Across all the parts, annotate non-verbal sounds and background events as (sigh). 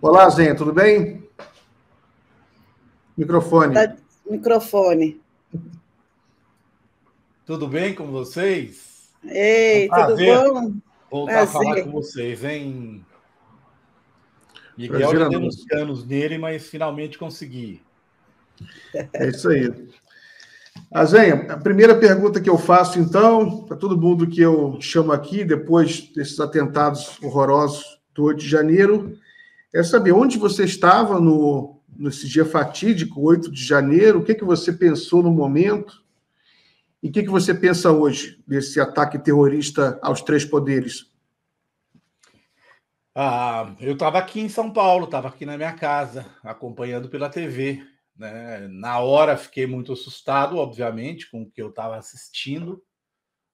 Olá, Zenha, tudo bem? Microfone. Tá, microfone. Tudo bem com vocês? Ei, é então um tá, tudo bom? Voltar prazer. Ah, a falar com vocês, hein? Miguel já deu uns anos nele, mas finalmente consegui. É isso aí. Azenha, ah, a primeira pergunta que eu faço, então, para todo mundo que eu chamo aqui, depois desses atentados horrorosos do 8 de janeiro, é saber onde você estava no, nesse dia fatídico, 8 de janeiro, o que, que você pensou no momento e o que, que você pensa hoje desse ataque terrorista aos três poderes. Ah, eu estava aqui em São Paulo, estava aqui na minha casa, acompanhando pela TV. Né? Na hora fiquei muito assustado, obviamente, com o que eu estava assistindo.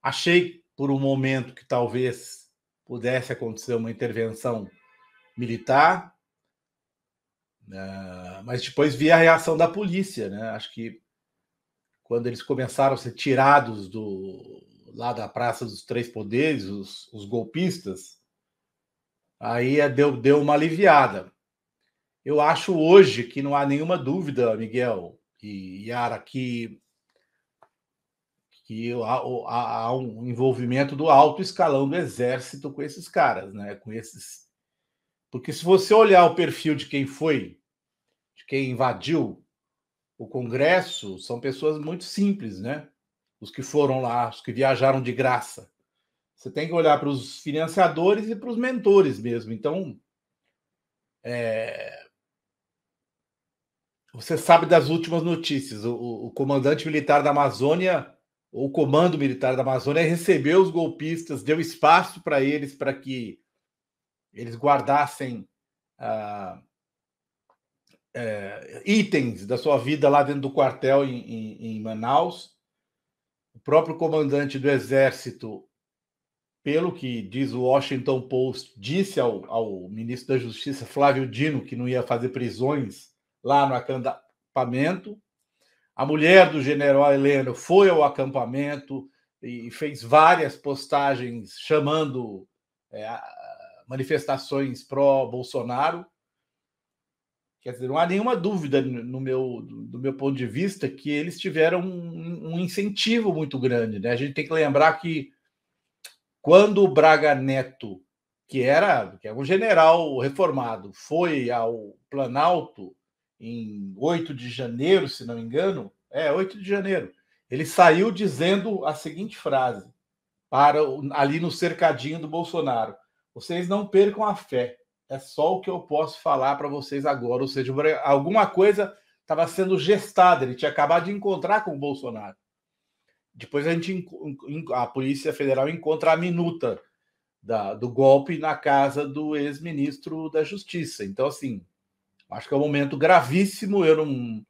Achei por um momento que talvez pudesse acontecer uma intervenção militar, né, mas depois vi a reação da polícia, né? Acho que quando eles começaram a ser tirados do lá da Praça dos Três Poderes, os, os golpistas, aí é, deu, deu uma aliviada. Eu acho hoje que não há nenhuma dúvida, Miguel e Yara, que, que há, há, há um envolvimento do alto escalão do exército com esses caras, né? com esses porque se você olhar o perfil de quem foi, de quem invadiu o Congresso, são pessoas muito simples, né? Os que foram lá, os que viajaram de graça. Você tem que olhar para os financiadores e para os mentores mesmo. Então, é... você sabe das últimas notícias. O, o, comandante militar da Amazônia, ou o comando militar da Amazônia, recebeu os golpistas, deu espaço para eles para que eles guardassem ah, eh, itens da sua vida lá dentro do quartel em, em, em Manaus. O próprio comandante do exército, pelo que diz o Washington Post, disse ao, ao ministro da Justiça, Flávio Dino, que não ia fazer prisões lá no acampamento. A mulher do general Heleno foi ao acampamento e fez várias postagens chamando é, manifestações pró-Bolsonaro. Quer dizer, não há nenhuma dúvida no meu, do meu ponto de vista que eles tiveram um, um incentivo muito grande. Né? A gente tem que lembrar que quando o Braga Neto, que era, que era é um general reformado, foi ao Planalto em 8 de janeiro, se não me engano, é 8 de janeiro, ele saiu dizendo a seguinte frase para ali no cercadinho do Bolsonaro. Vocês não percam a fé. É só o que eu posso falar para vocês agora. Ou seja, alguma coisa estava sendo gestada. Ele tinha acabado de encontrar com o Bolsonaro. Depois a gente, a Polícia Federal encontra a minuta da, do golpe na casa do ex-ministro da Justiça. Então, assim, acho que é um momento gravíssimo. Eu não,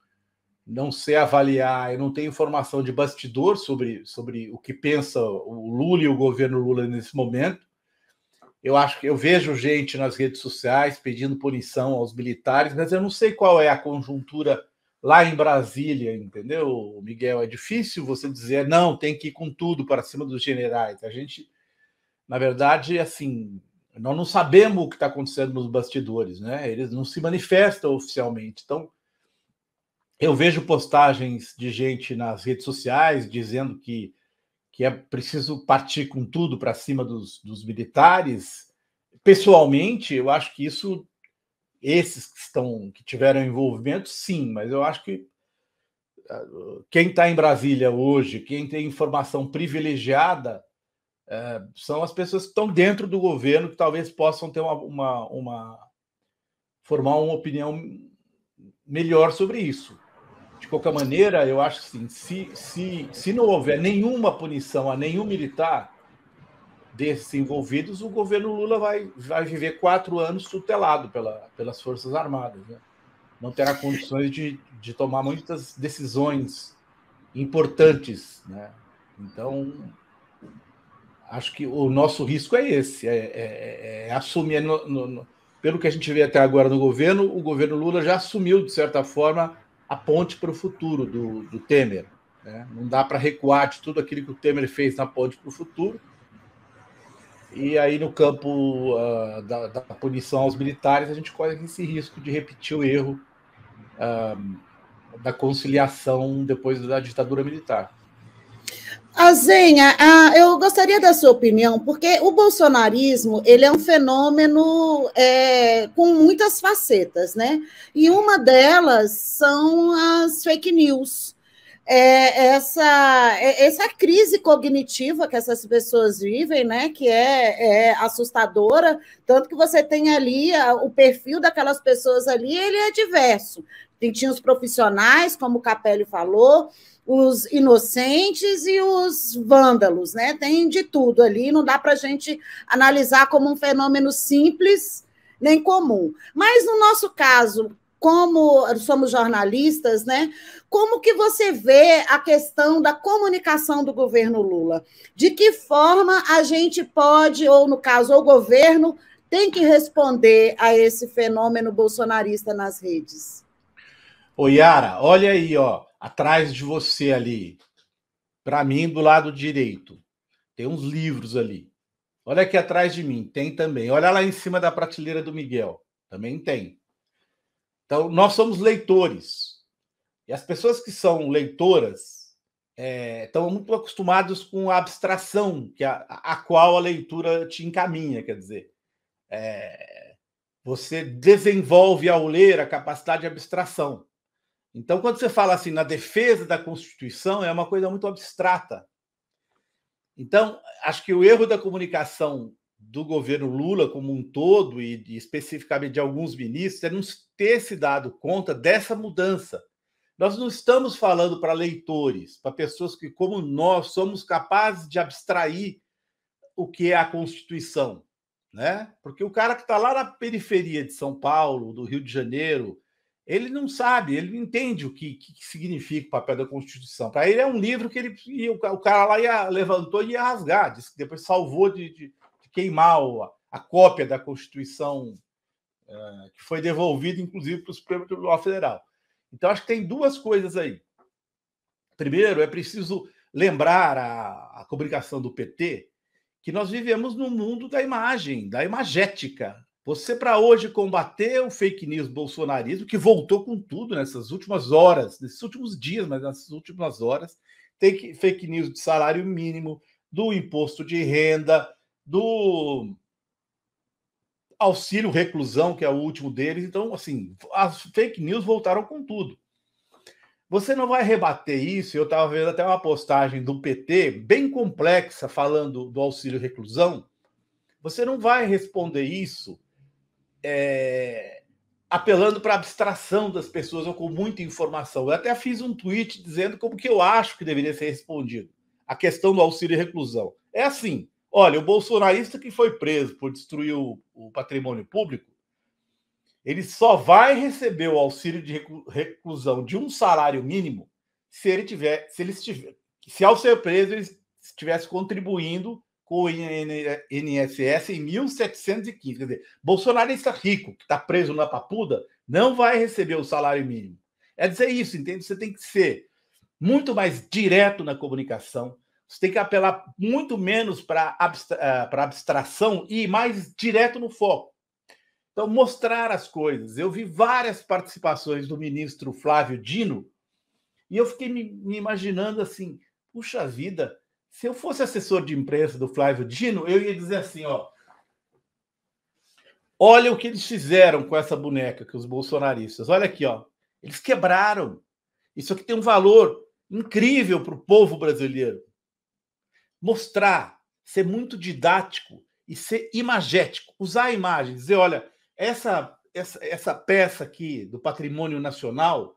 não sei avaliar, eu não tenho informação de bastidor sobre, sobre o que pensa o Lula e o governo Lula nesse momento. Eu acho que eu vejo gente nas redes sociais pedindo punição aos militares, mas eu não sei qual é a conjuntura lá em Brasília, entendeu, Miguel? É difícil você dizer não, tem que ir com tudo para cima dos generais. A gente, na verdade, assim, nós não sabemos o que está acontecendo nos bastidores, né? Eles não se manifestam oficialmente. Então, eu vejo postagens de gente nas redes sociais dizendo que que é preciso partir com tudo para cima dos, dos militares. Pessoalmente, eu acho que isso, esses que estão, que tiveram envolvimento, sim, mas eu acho que ah, quem está em Brasília hoje, quem tem informação privilegiada, é, são as pessoas que estão dentro do governo que talvez possam ter uma, uma, uma formar uma opinião melhor sobre isso. De qualquer maneira, eu acho assim, se, se, se não houver nenhuma punição a nenhum militar desses envolvidos, o governo Lula vai, vai viver quatro anos tutelado pela, pelas Forças Armadas. Né? Não terá condições de, de tomar muitas decisões importantes. Né? Então, acho que o nosso risco é esse, é, é, é, é assumir... No, no, pelo que a gente vê até agora no governo, o governo Lula já assumiu, de certa forma, a ponte para o futuro do, do Temer. Né? Não dá para recuar de tudo aquilo que o Temer fez na ponte para o futuro. E aí, no campo uh, da, da, punição aos militares, a gente corre esse risco de repetir o erro uh, da conciliação depois da ditadura militar. Azenha, ah, ah, ah, eu gostaria da sua opinião, porque o bolsonarismo ele é um fenômeno é, com muitas facetas, né? E uma delas são as fake news. É essa, é, essa crise cognitiva que essas pessoas vivem, né, que é, é, assustadora, tanto que você tem ali o perfil daquelas pessoas ali, ele é diverso. Tem, tinha os profissionais, como o Capelli falou, os inocentes e os vândalos, né? Tem de tudo ali, não dá para a gente analisar como um fenômeno simples nem comum. Mas no nosso caso, como somos jornalistas, né? Como que você vê a questão da comunicação do governo Lula? De que forma a gente pode, ou no caso, o governo tem que responder a esse fenômeno bolsonarista nas redes? Oi, Yara, olha aí, ó atrás de você ali, para mim, do lado direito, tem uns livros ali. Olha aqui atrás de mim, tem também. Olha lá em cima da prateleira do Miguel, também tem. Então, nós somos leitores. E as pessoas que são leitoras é, estão muito acostumadas com a abstração que a, a qual a leitura te encaminha, quer dizer. É, você desenvolve ao ler a capacidade de abstração. Então, quando você fala assim na defesa da Constituição, é uma coisa muito abstrata. Então, acho que o erro da comunicação do governo Lula como um todo e especificamente de alguns ministros é não ter se dado conta dessa mudança. Nós não estamos falando para leitores, para pessoas que, como nós, somos capazes de abstrair o que é a Constituição, né? Porque o cara que está lá na periferia de São Paulo, do Rio de Janeiro, ele não sabe, ele não entende o que, que, significa o papel da Constituição. Para ele é um livro que ele o cara lá ia, levantou e ia rasgar, disse que depois salvou de, de, de queimar a, a, cópia da Constituição é, que foi devolvida, inclusive, para o Supremo Tribunal Federal. Então, acho que tem duas coisas aí. Primeiro, é preciso lembrar a, a comunicação do PT que nós vivemos no mundo da imagem, da imagética. Você, para hoje, combater o fake news bolsonarismo, que voltou com tudo nessas últimas horas, nesses últimos dias, mas nessas últimas horas, tem que, fake news de salário mínimo, do imposto de renda, do auxílio reclusão, que é o último deles. Então, assim, as fake news voltaram com tudo. Você não vai rebater isso. Eu estava vendo até uma postagem do PT, bem complexa, falando do auxílio reclusão. Você não vai responder isso é, apelando para a abstração das pessoas ou com muita informação. Eu até fiz um tweet dizendo como que eu acho que deveria ser respondido a questão do auxílio e reclusão. É assim, olha, o bolsonarista que foi preso por destruir o, o patrimônio público, ele só vai receber o auxílio de reclusão de um salário mínimo se ele tiver, se ele estiver, se ao ser preso ele estivesse contribuindo com o INSS em 1715. Quer dizer, bolsonarista rico, que está preso na papuda, não vai receber o salário mínimo. É dizer isso, entende? Você tem que ser muito mais direto na comunicação, você tem que apelar muito menos para abstra eh, abstração e mais direto no foco. Então, mostrar as coisas. Eu vi várias participações do ministro Flávio Dino e eu fiquei me, me imaginando assim: puxa vida, se eu fosse assessor de imprensa do Flávio Dino, eu ia dizer assim, ó. Olha o que eles fizeram com essa boneca, que os bolsonaristas. Olha aqui, ó. Eles quebraram. Isso aqui tem um valor incrível para o povo brasileiro. Mostrar, ser muito didático e ser imagético. Usar a imagem, dizer, olha, essa, essa, essa peça aqui do patrimônio nacional,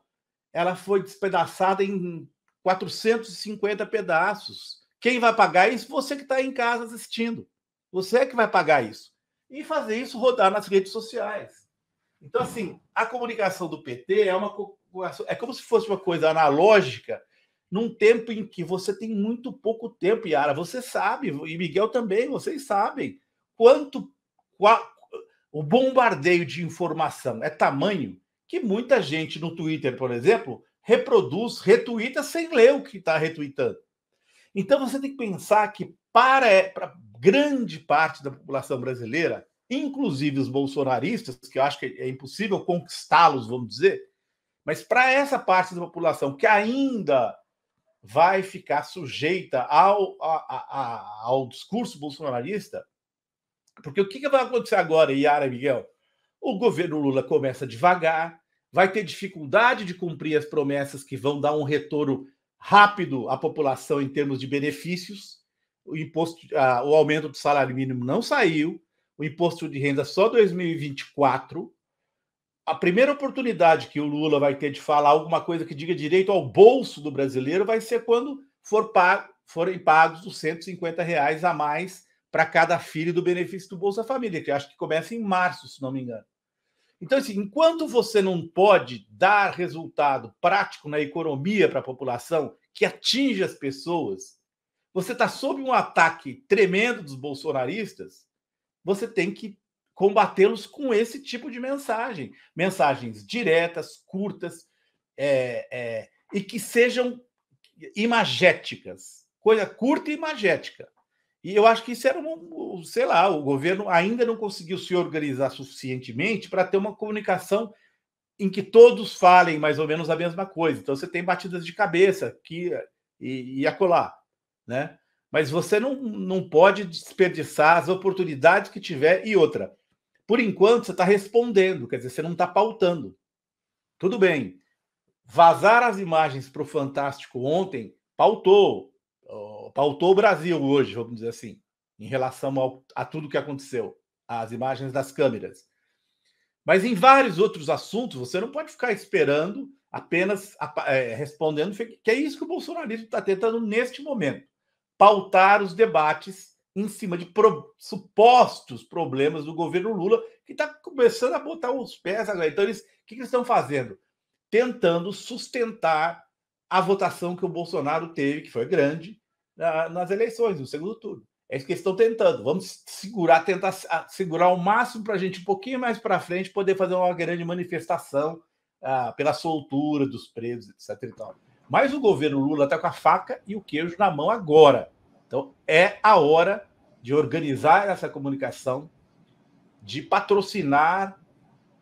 ela foi despedaçada em 450 pedaços. Quem vai pagar isso? Você que está em casa assistindo. Você é que vai pagar isso. E fazer isso rodar nas redes sociais. Então, assim, a comunicação do PT é uma é como se fosse uma coisa analógica num tempo em que você tem muito pouco tempo, Yara. Você sabe, e Miguel também, vocês sabem quanto qual, o bombardeio de informação é tamanho que muita gente no Twitter, por exemplo, reproduz, retuita sem ler o que está retuitando. Então você tem que pensar que para, é, para grande parte da população brasileira, inclusive os bolsonaristas, que eu acho que é impossível conquistá-los, vamos dizer, mas para essa parte da população que ainda vai ficar sujeita ao, a, a, ao discurso bolsonarista, porque o que, que vai acontecer agora, Yara e Miguel? O governo Lula começa devagar, vai ter dificuldade de cumprir as promessas que vão dar um retorno rápido a população em termos de benefícios. O imposto, a, o aumento do salário mínimo não saiu, o imposto de renda só 2024. A primeira oportunidade que o Lula vai ter de falar alguma coisa que diga direito ao bolso do brasileiro vai ser quando for pago, forem pagos os 150 reais a mais para cada filho do benefício do Bolsa Família, que acho que começa em março, se não me engano. Então, assim, enquanto você não pode dar resultado prático na economia para a população que atinge as pessoas, você está sob um ataque tremendo dos bolsonaristas, você tem que combatê-los com esse tipo de mensagem. Mensagens diretas, curtas é, é, e que sejam imagéticas. Coisa curta e imagética. E eu acho que isso era um, sei lá, o governo ainda não conseguiu se organizar suficientemente para ter uma comunicação em que todos falem mais ou menos a mesma coisa. Então você tem batidas de cabeça aqui e, e acolá, né? Mas você não, não pode desperdiçar as oportunidades que tiver e outra. Por enquanto você está respondendo, quer dizer, você não está pautando. Tudo bem. Vazar as imagens para o Fantástico ontem pautou, pautou o Brasil hoje, vamos dizer assim, em relação ao, a tudo que aconteceu, as imagens das câmeras. Mas em vários outros assuntos, você não pode ficar esperando apenas é, respondendo, que é isso que o bolsonarismo está tentando neste momento: pautar os debates em cima de pro, supostos problemas do governo Lula, que está começando a botar os pés agora. Então, eles, o que, que eles estão fazendo? Tentando sustentar a votação que o Bolsonaro teve, que foi grande, na, nas eleições, no segundo turno. É isso que eles estão tentando. Vamos segurar, tentar segurar o máximo para a gente, um pouquinho mais para frente, poder fazer uma grande manifestação ah, pela soltura dos presos, etc. Mas o governo Lula está com a faca e o queijo na mão agora. Então é a hora de organizar essa comunicação, de patrocinar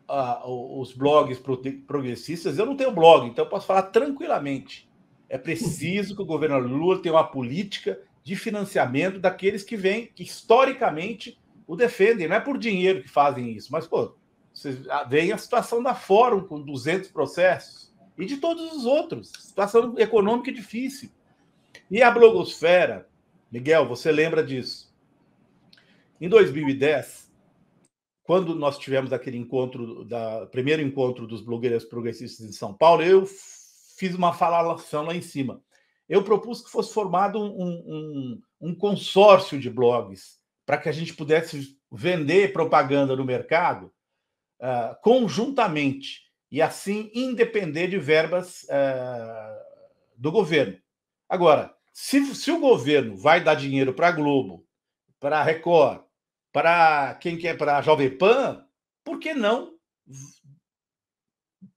a, os blogs progressistas, eu não tenho blog, então eu posso falar tranquilamente. É preciso que o governo Lula tenha uma política de financiamento daqueles que vêm, que historicamente o defendem. Não é por dinheiro que fazem isso, mas, pô, vocês ah, veem a situação da Fórum com 200 processos e de todos os outros. Situação econômica difícil. E a blogosfera, Miguel, você lembra disso? Em 2010, quando nós tivemos aquele encontro, da, primeiro encontro dos blogueiros progressistas em São Paulo, eu fiz uma falação lá em cima. Eu propus que fosse formado um, um, um consórcio de blogs para que a gente pudesse vender propaganda no mercado uh, conjuntamente e assim independer de verbas uh, do governo. Agora, se, se o governo vai dar dinheiro para a Globo, para a Record, para quem quer para a Jovem Pan, por que não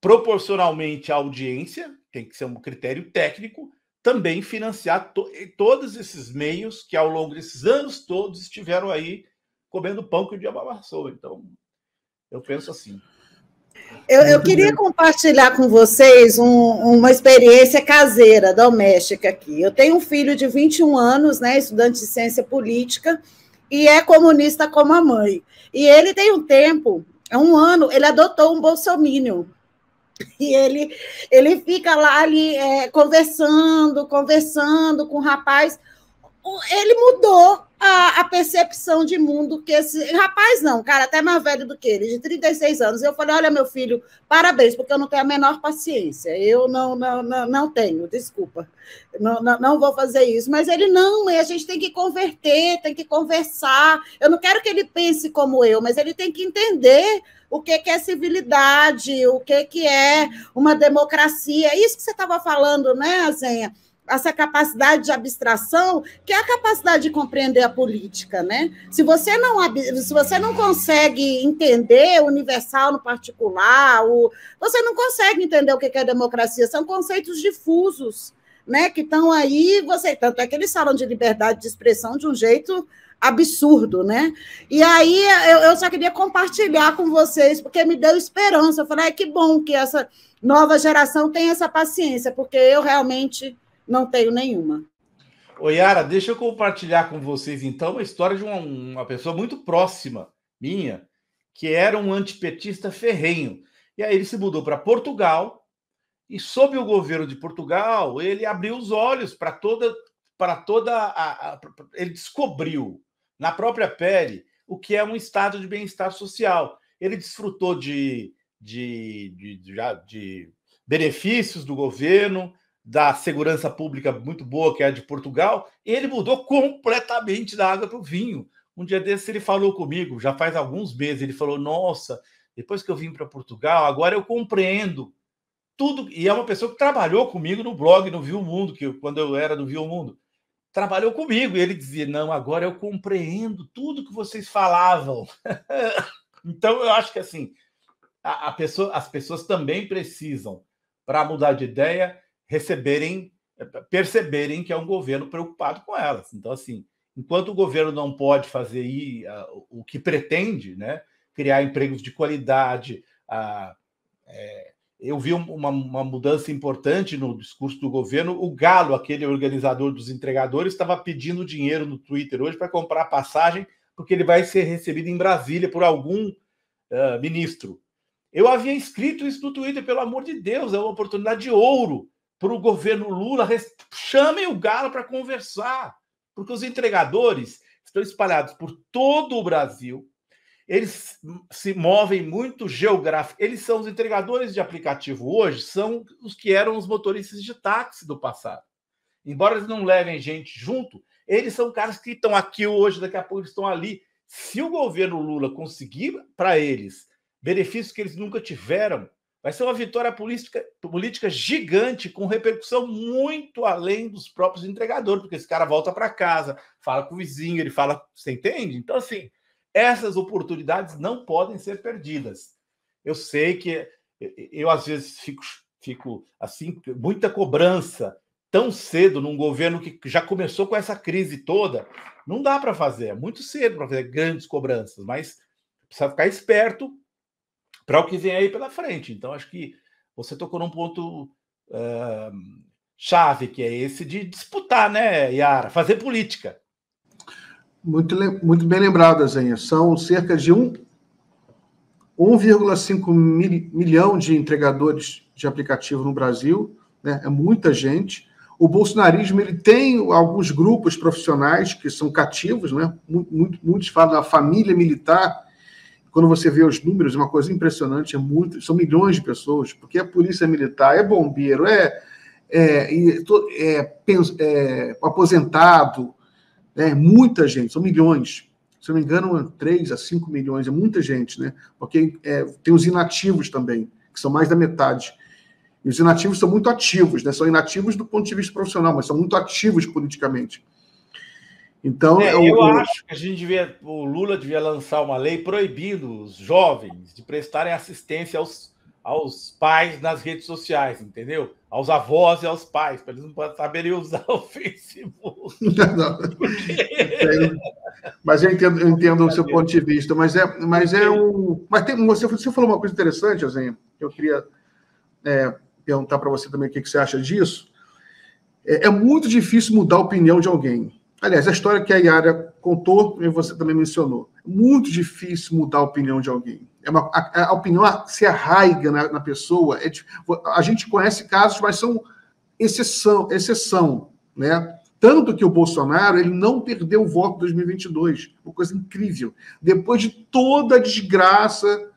proporcionalmente à audiência, tem que ser um critério técnico, também financiar to todos esses meios que ao longo desses anos todos estiveram aí comendo pão que o diabo amassou. Então, eu penso assim. Eu, eu queria compartilhar com vocês um, uma experiência caseira, doméstica aqui. Eu tenho um filho de 21 anos, né, estudante de ciência política, e é comunista como a mãe. E ele tem um tempo, é um ano, ele adotou um bolsomínio. E ele, ele fica lá ali é, conversando, conversando com o rapaz. Ele mudou, a, a, percepção de mundo que esse. Rapaz, não, cara, até mais velho do que ele, de 36 anos. Eu falei: olha, meu filho, parabéns, porque eu não tenho a menor paciência. Eu não, não, não, não tenho, desculpa. Não, não, não vou fazer isso. Mas ele, não, e a gente tem que converter, tem que conversar. Eu não quero que ele pense como eu, mas ele tem que entender o que, que é civilidade, o que, que é uma democracia. Isso que você estava falando, né, Azenha? essa capacidade de abstração, que é a capacidade de compreender a política, né? Se você não, se você não consegue entender o universal no particular, o, você não consegue entender o que é democracia, são conceitos difusos, né? Que estão aí, você, tanto é que eles falam de liberdade de expressão de um jeito absurdo, né? E aí eu, eu, só queria compartilhar com vocês, porque me deu esperança. Eu falei, ah, que bom que essa nova geração tem essa paciência, porque eu realmente não tenho nenhuma. oi Yara, deixa eu compartilhar com vocês, então, a história de uma, uma pessoa muito próxima minha, que era um antipetista ferrenho. E aí ele se mudou para Portugal, e sob o governo de Portugal, ele abriu os olhos para toda. Para toda a, a, ele descobriu na própria pele o que é um estado de bem-estar social. Ele desfrutou de, de, de, de, de benefícios do governo, da segurança pública muito boa, que é a de Portugal, ele mudou completamente da água para o vinho. Um dia desses ele falou comigo, já faz alguns meses, ele falou: Nossa, depois que eu vim para Portugal, agora eu compreendo tudo. E é uma pessoa que trabalhou comigo no blog, no Viu Mundo, que eu, quando eu era do Viu Mundo, trabalhou comigo. E ele dizia: Não, agora eu compreendo tudo que vocês falavam. (laughs) então eu acho que assim, a, a pessoa, as pessoas também precisam, para mudar de ideia, receberem, eh, perceberem que é um governo preocupado com elas. Então, assim, enquanto o governo não pode fazer aí, uh, o que pretende, né, criar empregos de qualidade, uh, é, eu vi uma, uma, mudança importante no discurso do governo. O Galo, aquele organizador dos entregadores, estava pedindo dinheiro no Twitter hoje para comprar passagem, porque ele vai ser recebido em Brasília por algum uh, ministro. Eu havia escrito isso no Twitter, pelo amor de Deus, é uma oportunidade de ouro para o governo Lula, chamem o Galo para conversar, porque os entregadores estão espalhados por todo o Brasil, eles se movem muito geográficamente, Eles são os entregadores de aplicativo hoje, são os que eram os motoristas de táxi do passado. Embora eles não levem gente junto, eles são caras que estão aqui hoje, daqui a pouco eles estão ali. Se o governo Lula conseguir para eles benefícios que eles nunca tiveram, Vai ser uma vitória política, política gigante, com repercussão muito além dos próprios entregadores, porque esse cara volta para casa, fala com o vizinho, ele fala. Você entende? Então, assim, essas oportunidades não podem ser perdidas. Eu sei que eu, às vezes, fico, fico assim, muita cobrança tão cedo num governo que já começou com essa crise toda. Não dá para fazer, é muito cedo para fazer grandes cobranças, mas precisa ficar esperto para o que vem aí pela frente. Então, acho que você tocou num ponto eh, chave, que é esse de disputar, né, Yara? Fazer política. Muito, muito bem lembrado, Zenha. São cerca de um, 1,5 mil, milhão de entregadores de aplicativo no Brasil, né? é muita gente. O bolsonarismo ele tem alguns grupos profissionais que são cativos, né? muitos falam da família militar, quando você vê os números, é uma coisa impressionante, é muito, são milhões de pessoas, porque é polícia militar, é bombeiro, é, é, é, é aposentado, é muita gente, são milhões. Se eu não me engano, 3 é a 5 milhões, é muita gente, né? Porque é, tem os inativos também, que são mais da metade. E os inativos são muito ativos, né? São inativos do ponto de vista profissional, mas são muito ativos politicamente. Então, é, é eu, eu acho que a gente devia, o Lula devia lançar uma lei proibindo os jovens de prestarem assistência aos, aos pais nas redes sociais, entendeu? Aos avós e aos pais, para eles não saberem usar (laughs) o Facebook. (laughs) Não, não. Mas eu entendo, eu entendo o seu ponto de vista, mas é, mas é um, mas tem, você, você falou uma coisa interessante, Azenha, que eu queria é, perguntar para você também o que, que você acha disso. É, é muito difícil mudar a opinião de alguém Aliás, a história que a Yara contou e você também mencionou. É muito difícil mudar a opinião de alguém. É uma, a, a opinião se arraiga na, na pessoa. É tipo, a gente conhece casos, mas são exceção, exceção, né? Tanto que o Bolsonaro ele não perdeu o voto em 2022, uma coisa incrível. Depois de toda a desgraça,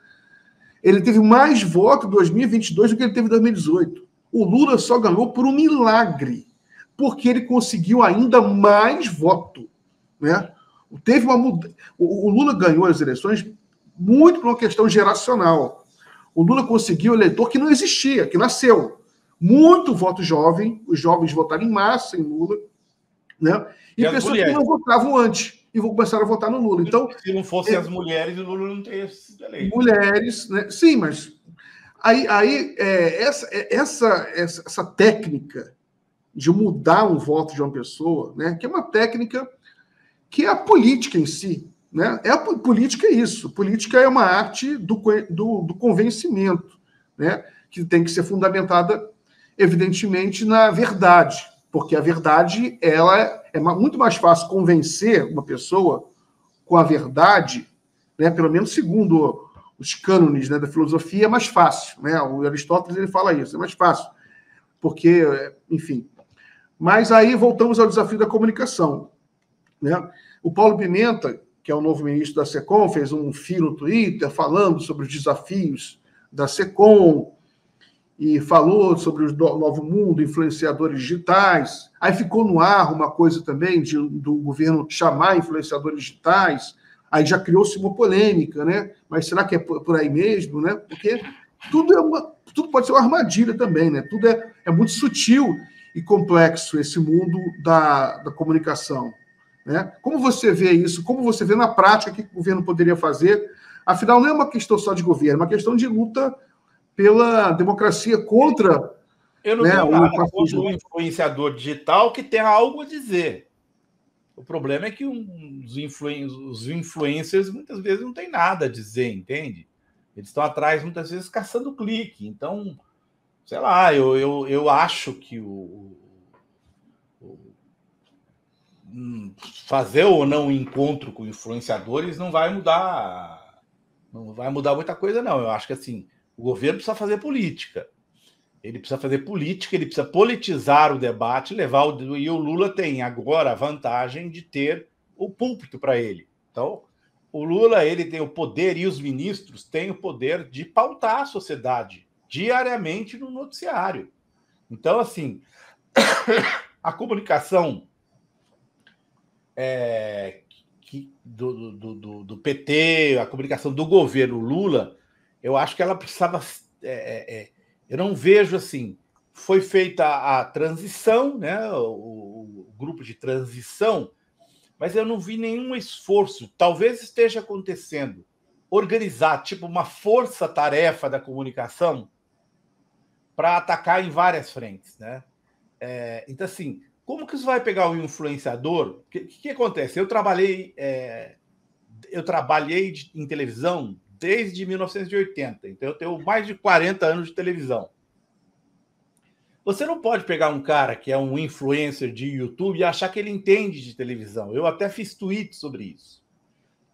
ele teve mais voto em 2022 do que ele teve em 2018. O Lula só ganhou por um milagre porque ele conseguiu ainda mais voto. Né? Teve uma mudança. O Lula ganhou as eleições muito por uma questão geracional. O Lula conseguiu eleitor que não existia, que nasceu. Muito voto jovem, os jovens votaram em massa em Lula, né? E, e pessoas mulheres. que não votavam antes e vão começar a votar no Lula. Então, se não fossem é... as mulheres, o Lula não teria sido eleito. Mulheres, né? Sim, mas aí, aí é, essa, é, essa, essa, essa técnica de mudar um voto de uma pessoa, né? Que é uma técnica que é a política em si, né? É a política é isso. Política é uma arte do, do, do convencimento, né? Que tem que ser fundamentada, evidentemente, na verdade, porque a verdade ela é muito mais fácil convencer uma pessoa com a verdade, né? Pelo menos segundo os cânones né, da filosofia, é mais fácil, né? O Aristóteles ele fala isso, é mais fácil, porque, enfim, mas aí voltamos ao desafio da comunicação. Né? O Paulo Pimenta, que é o novo ministro da SECOM, fez um fio no Twitter falando sobre os desafios da SECOM e falou sobre o novo mundo, influenciadores digitais. Aí ficou no ar uma coisa também de, do governo chamar influenciadores digitais. Aí já criou-se uma polêmica, né? Mas será que é por aí mesmo, né? Porque tudo é uma, tudo pode ser uma armadilha também, né? Tudo é, é muito sutil e complexo esse mundo da, da comunicação. Né? Como você vê isso? Como você vê na prática o que o governo poderia fazer? Afinal, não é uma questão só de governo, é uma questão de luta pela democracia contra. Eu não né, tenho nada contra um influenciador digital que tenha algo a dizer. O problema é que os, influen os influencers muitas vezes não têm nada a dizer, entende? Eles estão atrás, muitas vezes, caçando clique. Então, sei lá, eu, eu, eu acho que o, o hum, fazer ou não encontro com influenciadores não vai mudar não vai mudar muita coisa não eu acho que assim o governo precisa fazer política ele precisa fazer política ele precisa politizar o debate levar o e o Lula tem agora a vantagem de ter o púlpito para ele então o Lula ele tem o poder e os ministros têm o poder de pautar a sociedade diariamente no noticiário. Então, assim, (coughs) a comunicação é, que, do, do, do, do, PT, a comunicação do governo Lula, eu acho que ela precisava. É, é, é eu não vejo assim. Foi feita a transição, né, o, o grupo de transição, mas eu não vi nenhum esforço. Talvez esteja acontecendo organizar, tipo, uma força-tarefa da comunicação para atacar em várias frentes, né? É, então, assim, como que isso vai pegar o um influenciador? O que, que, acontece? Eu trabalhei, é, eu trabalhei em televisão desde 1980, então eu tenho mais de 40 anos de televisão. Você não pode pegar um cara que é um influencer de YouTube e achar que ele entende de televisão. Eu até fiz tweet sobre isso.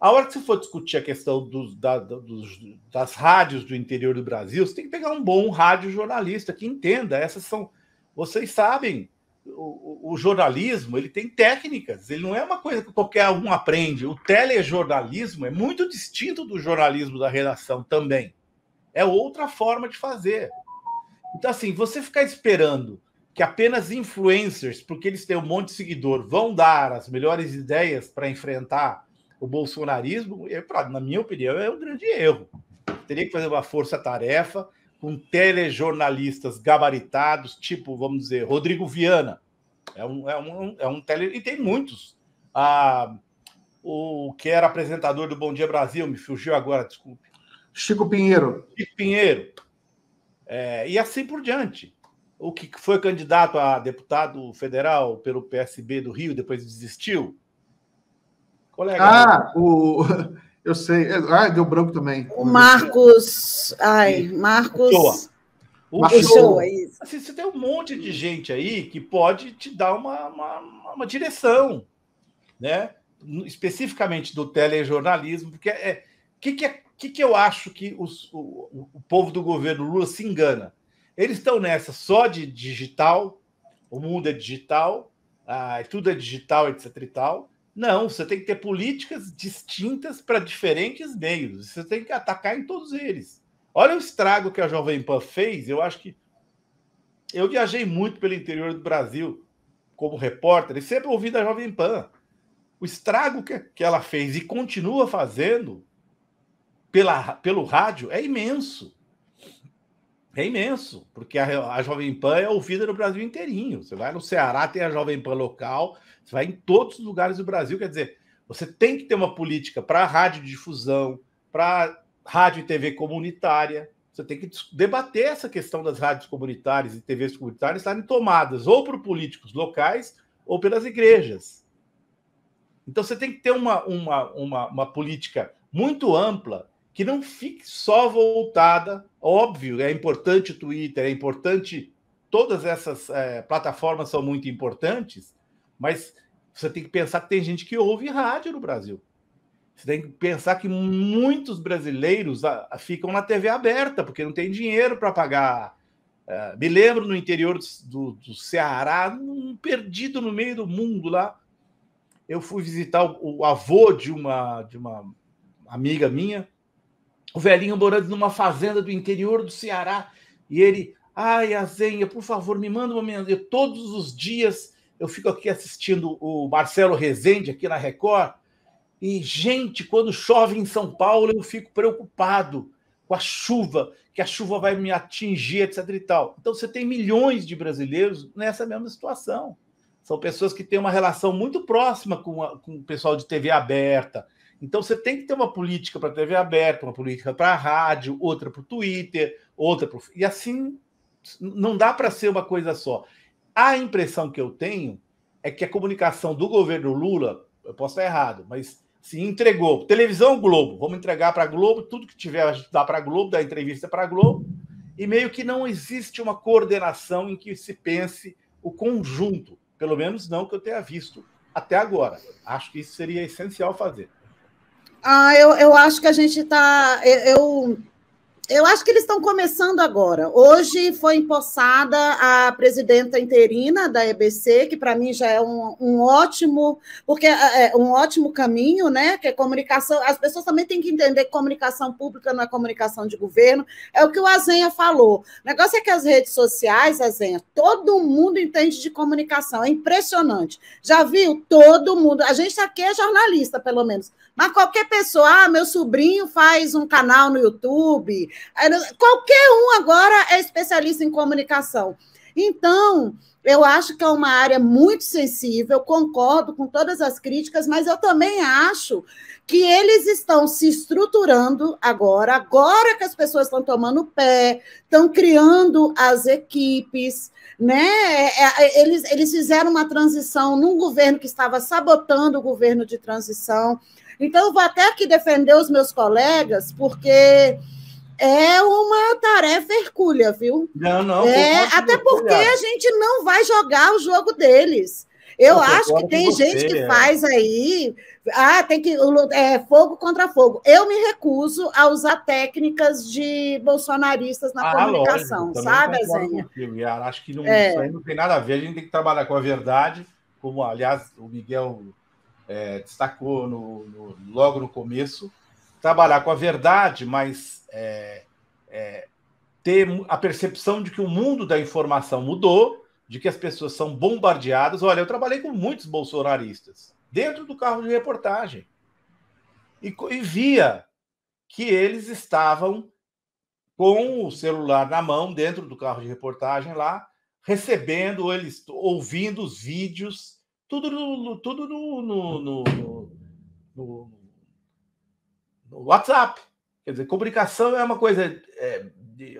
A hora que você for discutir a questão dos, da, dos, das rádios do interior do Brasil, você tem que pegar um bom rádio jornalista que entenda. Essas são. Vocês sabem, o, o, jornalismo ele tem técnicas, ele não é uma coisa que qualquer um aprende. O telejornalismo é muito distinto do jornalismo da redação também. É outra forma de fazer. Então, assim, você ficar esperando que apenas influencers, porque eles têm um monte de seguidor, vão dar as melhores ideias para enfrentar o bolsonarismo, é, pra, na minha opinião, é um grande erro. Teria que fazer uma força-tarefa com telejornalistas gabaritados, tipo, vamos dizer, Rodrigo Viana. É um, é um, é um tele... E tem muitos. Ah, o que era apresentador do Bom Dia Brasil, me fugiu agora, desculpe. Chico Pinheiro. Chico Pinheiro. É, e assim por diante. O que foi candidato a deputado federal pelo PSB do Rio, depois desistiu. Ah, né? o. (laughs) Eu sei. É, ah, deu branco também. O Marcos. Ai, Marcos. Pessoa. O isso. Assim, você tem um monte de gente aí que pode te dar uma, uma, uma direção, né? especificamente do telejornalismo, porque é que que, é, que, que eu acho que os, o, o povo do governo Lula se engana. Eles estão nessa só de digital, o mundo é digital, ah, tudo é digital, etc e tal. Não, você tem que ter políticas distintas para diferentes meios. Você tem que atacar em todos eles. Olha o estrago que a Jovem Pan fez. Eu acho que eu viajei muito pelo interior do Brasil como repórter e sempre ouvi da Jovem Pan. O estrago que, que ela fez e continua fazendo pela, pelo rádio é imenso. É imenso, porque a, a Jovem Pan é ouvida no Brasil inteirinho. Você vai no Ceará, tem a Jovem Pan local, você vai em todos os lugares do Brasil, quer dizer, você tem que ter uma política para rádio difusão, para rádio e TV comunitária. Você tem que debater essa questão das rádios comunitárias e TVs comunitárias estarem tomadas ou por políticos locais ou pelas igrejas. Então você tem que ter uma, uma, uma, uma política muito ampla que não fique só voltada, óbvio, é importante o Twitter, é importante, todas essas é, plataformas são muito importantes, mas você tem que pensar que tem gente que ouve rádio no Brasil. Você tem que pensar que muitos brasileiros ah, ah, ficam na TV aberta, porque não tem dinheiro para pagar. É, me lembro no interior do, do Ceará, perdido no meio do mundo lá. Eu fui visitar o, o avô de uma, de uma amiga minha, o velhinho morando numa fazenda do interior do Ceará. E ele, ai, Azenha, por favor, me manda uma mensagem. Todos os dias eu fico aqui assistindo o Marcelo Rezende aqui na Record, e, gente, quando chove em São Paulo, eu fico preocupado com a chuva, que a chuva vai me atingir, etc. E tal. Então, você tem milhões de brasileiros nessa mesma situação. São pessoas que têm uma relação muito próxima com, a, com o pessoal de TV aberta. Então, você tem que ter uma política para TV aberta, uma política para a rádio, outra para o Twitter, outra para. E assim, não dá para ser uma coisa só. A impressão que eu tenho é que a comunicação do governo Lula, eu posso estar errado, mas se entregou. Televisão Globo, vamos entregar para a Globo, tudo que tiver a gente dá para a Globo, dá entrevista para a Globo, e meio que não existe uma coordenação em que se pense o conjunto, pelo menos não que eu tenha visto até agora. Acho que isso seria essencial fazer. Ah, eu, eu acho que a gente está. Eu, eu acho que eles estão começando agora. Hoje foi empossada a presidenta interina da EBC, que para mim já é um, um, ótimo, porque é, é um ótimo caminho, né? Que é comunicação. As pessoas também têm que entender que comunicação pública não é comunicação de governo. É o que o Azenha falou. O negócio é que as redes sociais, Azenha, todo mundo entende de comunicação. É impressionante. Já viu todo mundo. A gente aqui é jornalista, pelo menos. Mas qualquer pessoa, ah, meu sobrinho faz um canal no YouTube, qualquer um agora é especialista em comunicação. Então, eu acho que é uma área muito sensível, concordo com todas as críticas, mas eu também acho que eles estão se estruturando agora, agora que as pessoas estão tomando pé, estão criando as equipes, né? É, é, é, eles, eles fizeram uma transição num governo que estava sabotando o governo de transição. Então, eu vou até aqui defender os meus colegas, porque é uma tarefa hercúlea, viu? Não, não. É, até porque a gente não vai jogar o jogo deles. Eu acho que tem você, gente que é. faz aí. Ah, tem que. É, fogo contra fogo. Eu me recuso a usar técnicas de bolsonaristas na ah, comunicação, sabe, Azenha? Acho que não, é. isso aí não tem nada a ver. A gente tem que trabalhar com a verdade, como, aliás, o Miguel é, destacou no, no, logo no começo, trabalhar com a verdade, mas é, é, ter a percepção de que o mundo da informação mudou, de que as pessoas são bombardeadas. Olha, eu trabalhei com muitos bolsonaristas dentro do carro de reportagem e, e via que eles estavam com o celular na mão dentro do carro de reportagem lá, recebendo eles ouvindo os vídeos tudo no, tudo no, no, no, no, no WhatsApp. Quer dizer, comunicação é uma coisa é,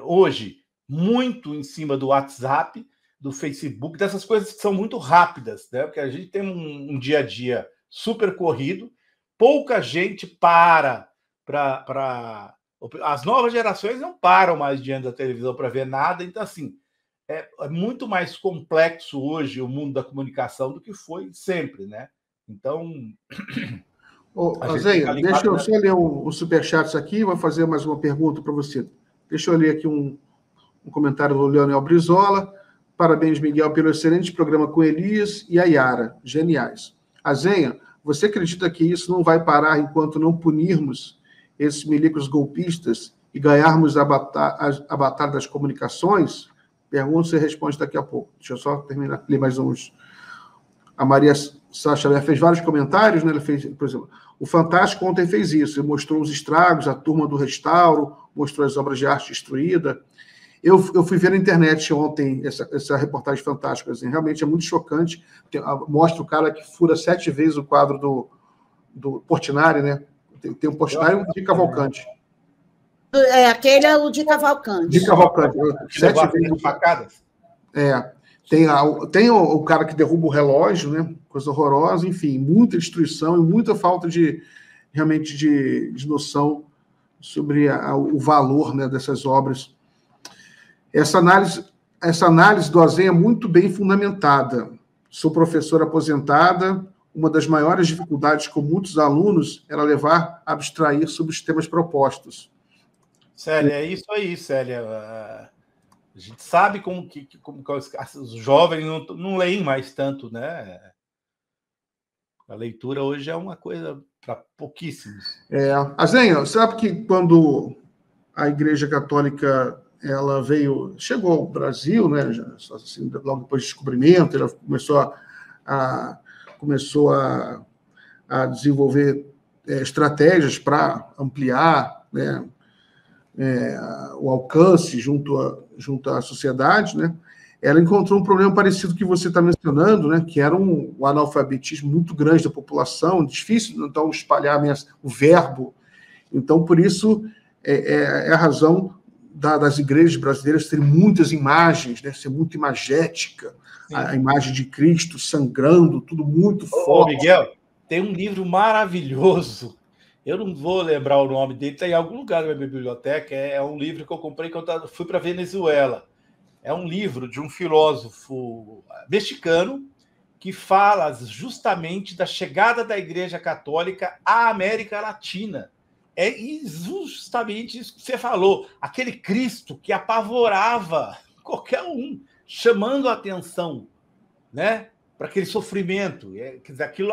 hoje muito em cima do WhatsApp, do Facebook, dessas coisas que são muito rápidas, né? Porque a gente tem um, um dia a dia super corrido, pouca gente para para as novas gerações não param mais diante da televisão para ver nada, então assim é, é muito mais complexo hoje o mundo da comunicação do que foi sempre, né? Então. (coughs) Ô, Azeia, deixa eu né? só ler um o superchat aqui e vou fazer mais uma pergunta para você. Deixa eu ler aqui um, um comentário do Leonel Brizola. Parabéns, Miguel, pelo excelente programa com Elias e a Yara. Geniais. Azenha, você acredita que isso não vai parar enquanto não punirmos esses milicos golpistas e ganharmos a, bata a batalha das comunicações? pergunta, você responde daqui a pouco. Deixa eu só terminar ali mais uns. A Maria Sacha fez vários comentários, né? Ela fez, por exemplo, o Fantástico ontem fez isso, ele mostrou os estragos, a turma do restauro, mostrou as obras de arte destruída. Eu, eu fui ver na internet ontem essa, essa reportagem fantástica, assim, realmente é muito chocante. Ah, mostra o cara que fura sete vezes o quadro do, do Portinari, né? Tem, tem um Portinari e um de Cavalcante. É, aquele é o de Cavalcante. De Cavalcante. Sete vezes facadas. É. Tem, a, tem o, o, cara que derruba o relógio, né? Coisa horrorosa, enfim, muita destruição e muita falta de realmente de, de noção sobre a, o valor né, dessas obras. Essa análise, essa análise do Azen é muito bem fundamentada. Sou professora aposentada. Uma das maiores dificuldades com muitos alunos era levar a abstrair sobre os temas propostos Célia, é isso aí, Célia. Ah, a gente sabe como que, como que os jovens não, não leem mais tanto, né? A leitura hoje é uma coisa para pouquíssimos. É, Azenha, sabe que quando a Igreja Católica ela veio, chegou ao Brasil, né? Já, assim, logo depois do descobrimento, ela começou a, a começou a, a desenvolver é, estratégias para ampliar, né? é, o alcance junto, a, junto à sociedade, né? ela encontrou um problema parecido que você está mencionando, né, que era um, um, analfabetismo muito grande da população, difícil então espalhar o verbo. Então, por isso é, é, é a razão da, das igrejas brasileiras terem muitas imagens, né, ser muito imagética, a, a, imagem de Cristo sangrando, tudo muito forte. Ô Miguel, tem um livro maravilhoso eu não vou lembrar o nome dele, está em algum lugar na minha biblioteca. É, é um livro que eu comprei quando eu fui para Venezuela. É um livro de um filósofo ah, mexicano que fala justamente da chegada da Igreja Católica à América Latina. É justamente isso que você falou, aquele Cristo que apavorava (laughs) qualquer um, chamando a atenção, né, para aquele sofrimento. É, quer dizer, aquilo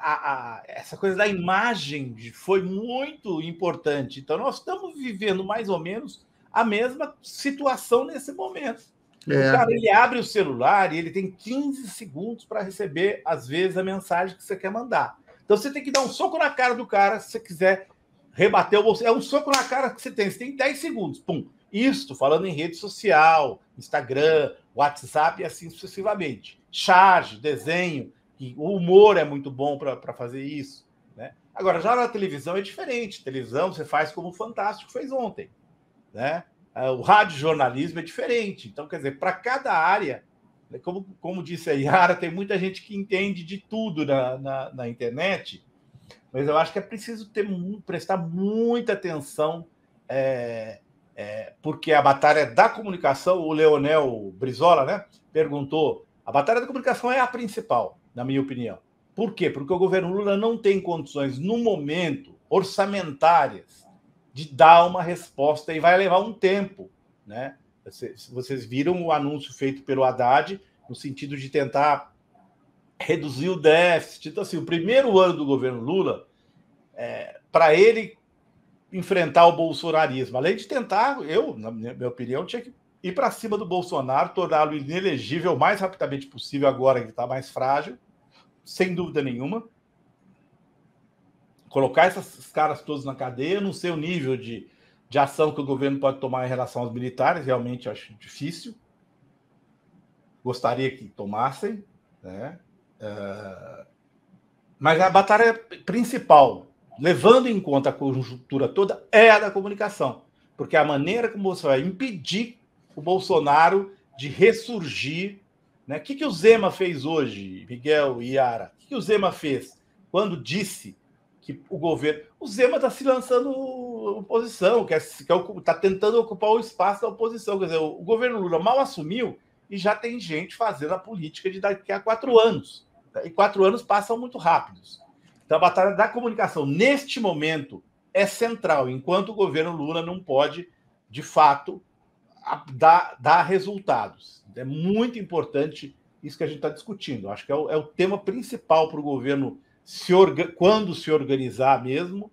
a, a, essa coisa da imagem foi muito importante. Então, nós estamos vivendo mais ou menos a mesma situação nesse momento. É. O cara ele abre o celular e ele tem 15 segundos para receber, às vezes, a mensagem que você quer mandar. Então você tem que dar um soco na cara do cara se você quiser rebater o bolso. É um soco na cara que você tem, você tem 10 segundos. Pum. Isto falando em rede social, Instagram, WhatsApp e assim sucessivamente. Charge, desenho que o humor é muito bom para fazer isso. Né? Agora, já na televisão é diferente. Televisão você faz como o Fantástico fez ontem. Né? Ah, o rádio jornalismo é diferente. Então, quer dizer, para cada área, né, como, como disse a Yara, tem muita gente que entende de tudo na, na, na internet, mas eu acho que é preciso ter, prestar muita atenção, é, é, porque a batalha da comunicação, o Leonel Brizola né, perguntou, a batalha da comunicação é a principal na minha opinião. Por quê? Porque o governo Lula não tem condições, no momento, orçamentárias, de dar uma resposta e vai levar um tempo. Né? Vocês viram o anúncio feito pelo Haddad no sentido de tentar reduzir o déficit. Então, assim, o primeiro ano do governo Lula, é, para ele enfrentar o bolsonarismo, além de tentar, eu, na minha opinião, tinha que ir para cima do Bolsonaro, torná-lo inelegível o mais rapidamente possível, agora que está mais frágil, sem dúvida nenhuma. Colocar esses caras todos na cadeia, não sei o nível de, de ação que o governo pode tomar em relação aos militares, realmente acho difícil. Gostaria que tomassem, né? Uh, mas a batalha principal, levando em conta a conjuntura toda, é a da comunicação, porque a maneira como você vai impedir o Bolsonaro de ressurgir. Né? O que, que o Zema fez hoje, Miguel e Yara? O que, que o Zema fez quando disse que o governo. O Zema está se lançando oposição, está tentando ocupar o espaço da oposição. Quer dizer, o governo Lula mal assumiu e já tem gente fazendo a política de daqui a quatro anos. Né? E quatro anos passam muito rápidos. Então, a batalha da comunicação, neste momento, é central, enquanto o governo Lula não pode, de fato, dá, dá resultados. É muito importante isso que a gente está discutindo. Acho que é o, é o tema principal para o governo, se quando se organizar mesmo,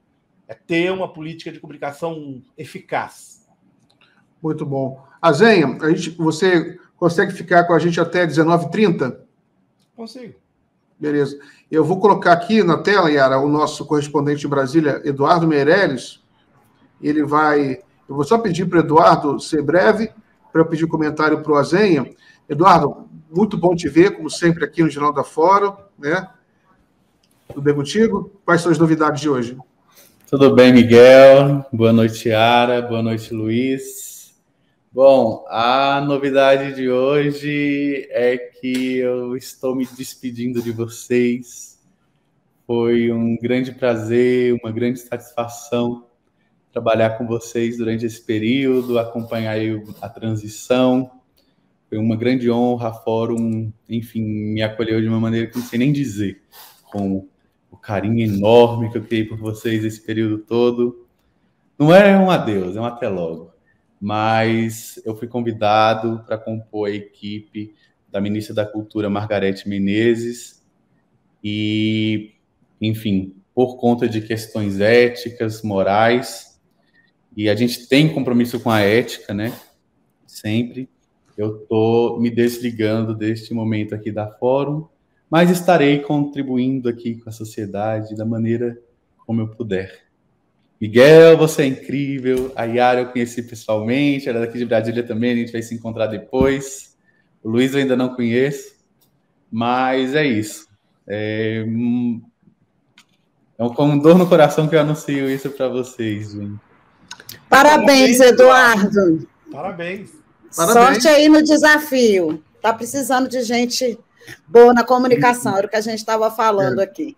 é ter uma política de comunicação eficaz. Muito bom. Azenha, a gente, você consegue ficar com a gente até 19h30? Consigo. Beleza. Eu vou colocar aqui na tela, Yara, o nosso correspondente de Brasília, Eduardo Meirelles. Ele vai eu vou só pedir para o Eduardo ser breve, para eu pedir comentário para o Azenha. Eduardo, muito bom te ver, como sempre, aqui no Jornal da Fórum, né? Tudo bem contigo? Quais são as novidades de hoje? Tudo bem, Miguel. Boa noite, Ara. Boa noite, Luiz. Bom, a novidade de hoje é que eu estou me despedindo de vocês. Foi um grande prazer, uma grande satisfação trabalhar com vocês durante esse período, acompanhar a transição. Foi uma grande honra, a Fórum, enfim, me acolheu de uma maneira que não sei nem dizer com o carinho enorme que eu criei por vocês esse período todo. Não é um adeus, é um até logo. Mas eu fui convidado para compor a equipe da ministra da Cultura, Margarete Menezes, e, enfim, por conta de questões éticas, morais, e a gente tem compromisso com a ética, né? Sempre. Eu tô me desligando deste momento aqui da fórum, mas estarei contribuindo aqui com a sociedade da maneira como eu puder. Miguel, você é incrível. A Yara eu conheci pessoalmente, ela é daqui de Brasília também, a gente vai se encontrar depois. O Luiz eu ainda não conheço, mas é isso. É, hum, é com dor no coração que eu anuncio isso para vocês, gente. Parabéns, Eduardo. Parabéns. Parabéns. Sorte aí no desafio. Está precisando de gente boa na comunicação, era o que a gente estava falando é. aqui.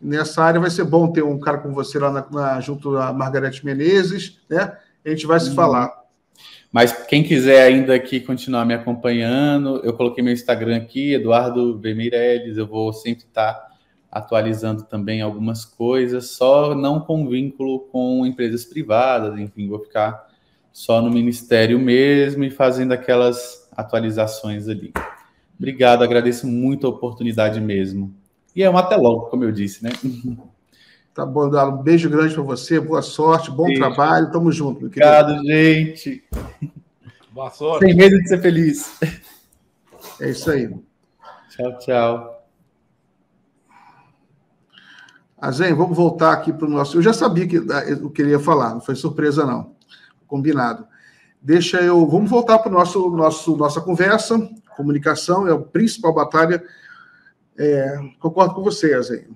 Nessa área vai ser bom ter um cara com você lá na, na, junto a Margarete Menezes, né? A gente vai se hum. falar. Mas quem quiser ainda aqui continuar me acompanhando, eu coloquei meu Instagram aqui, Eduardo Vermeireles, eu vou sempre estar atualizando também algumas coisas, só não com vínculo com empresas privadas, enfim, vou ficar só no ministério mesmo e fazendo aquelas atualizações ali. Obrigado, agradeço muito a oportunidade mesmo. E é um até logo, como eu disse, né? (laughs) Tá bom, Dalo. Um beijo grande para você, boa sorte, bom beijo. trabalho, tamo junto. Obrigado, gente. Boa sorte. Sem medo de ser feliz. É isso aí. Tchau, tchau. Azen, vamos voltar aqui para o nosso. Eu já sabia que eu queria falar, não foi surpresa, não. Combinado. Deixa eu. Vamos voltar para o nosso, nosso nossa conversa. Comunicação é a principal batalha. É, concordo com você, Azen.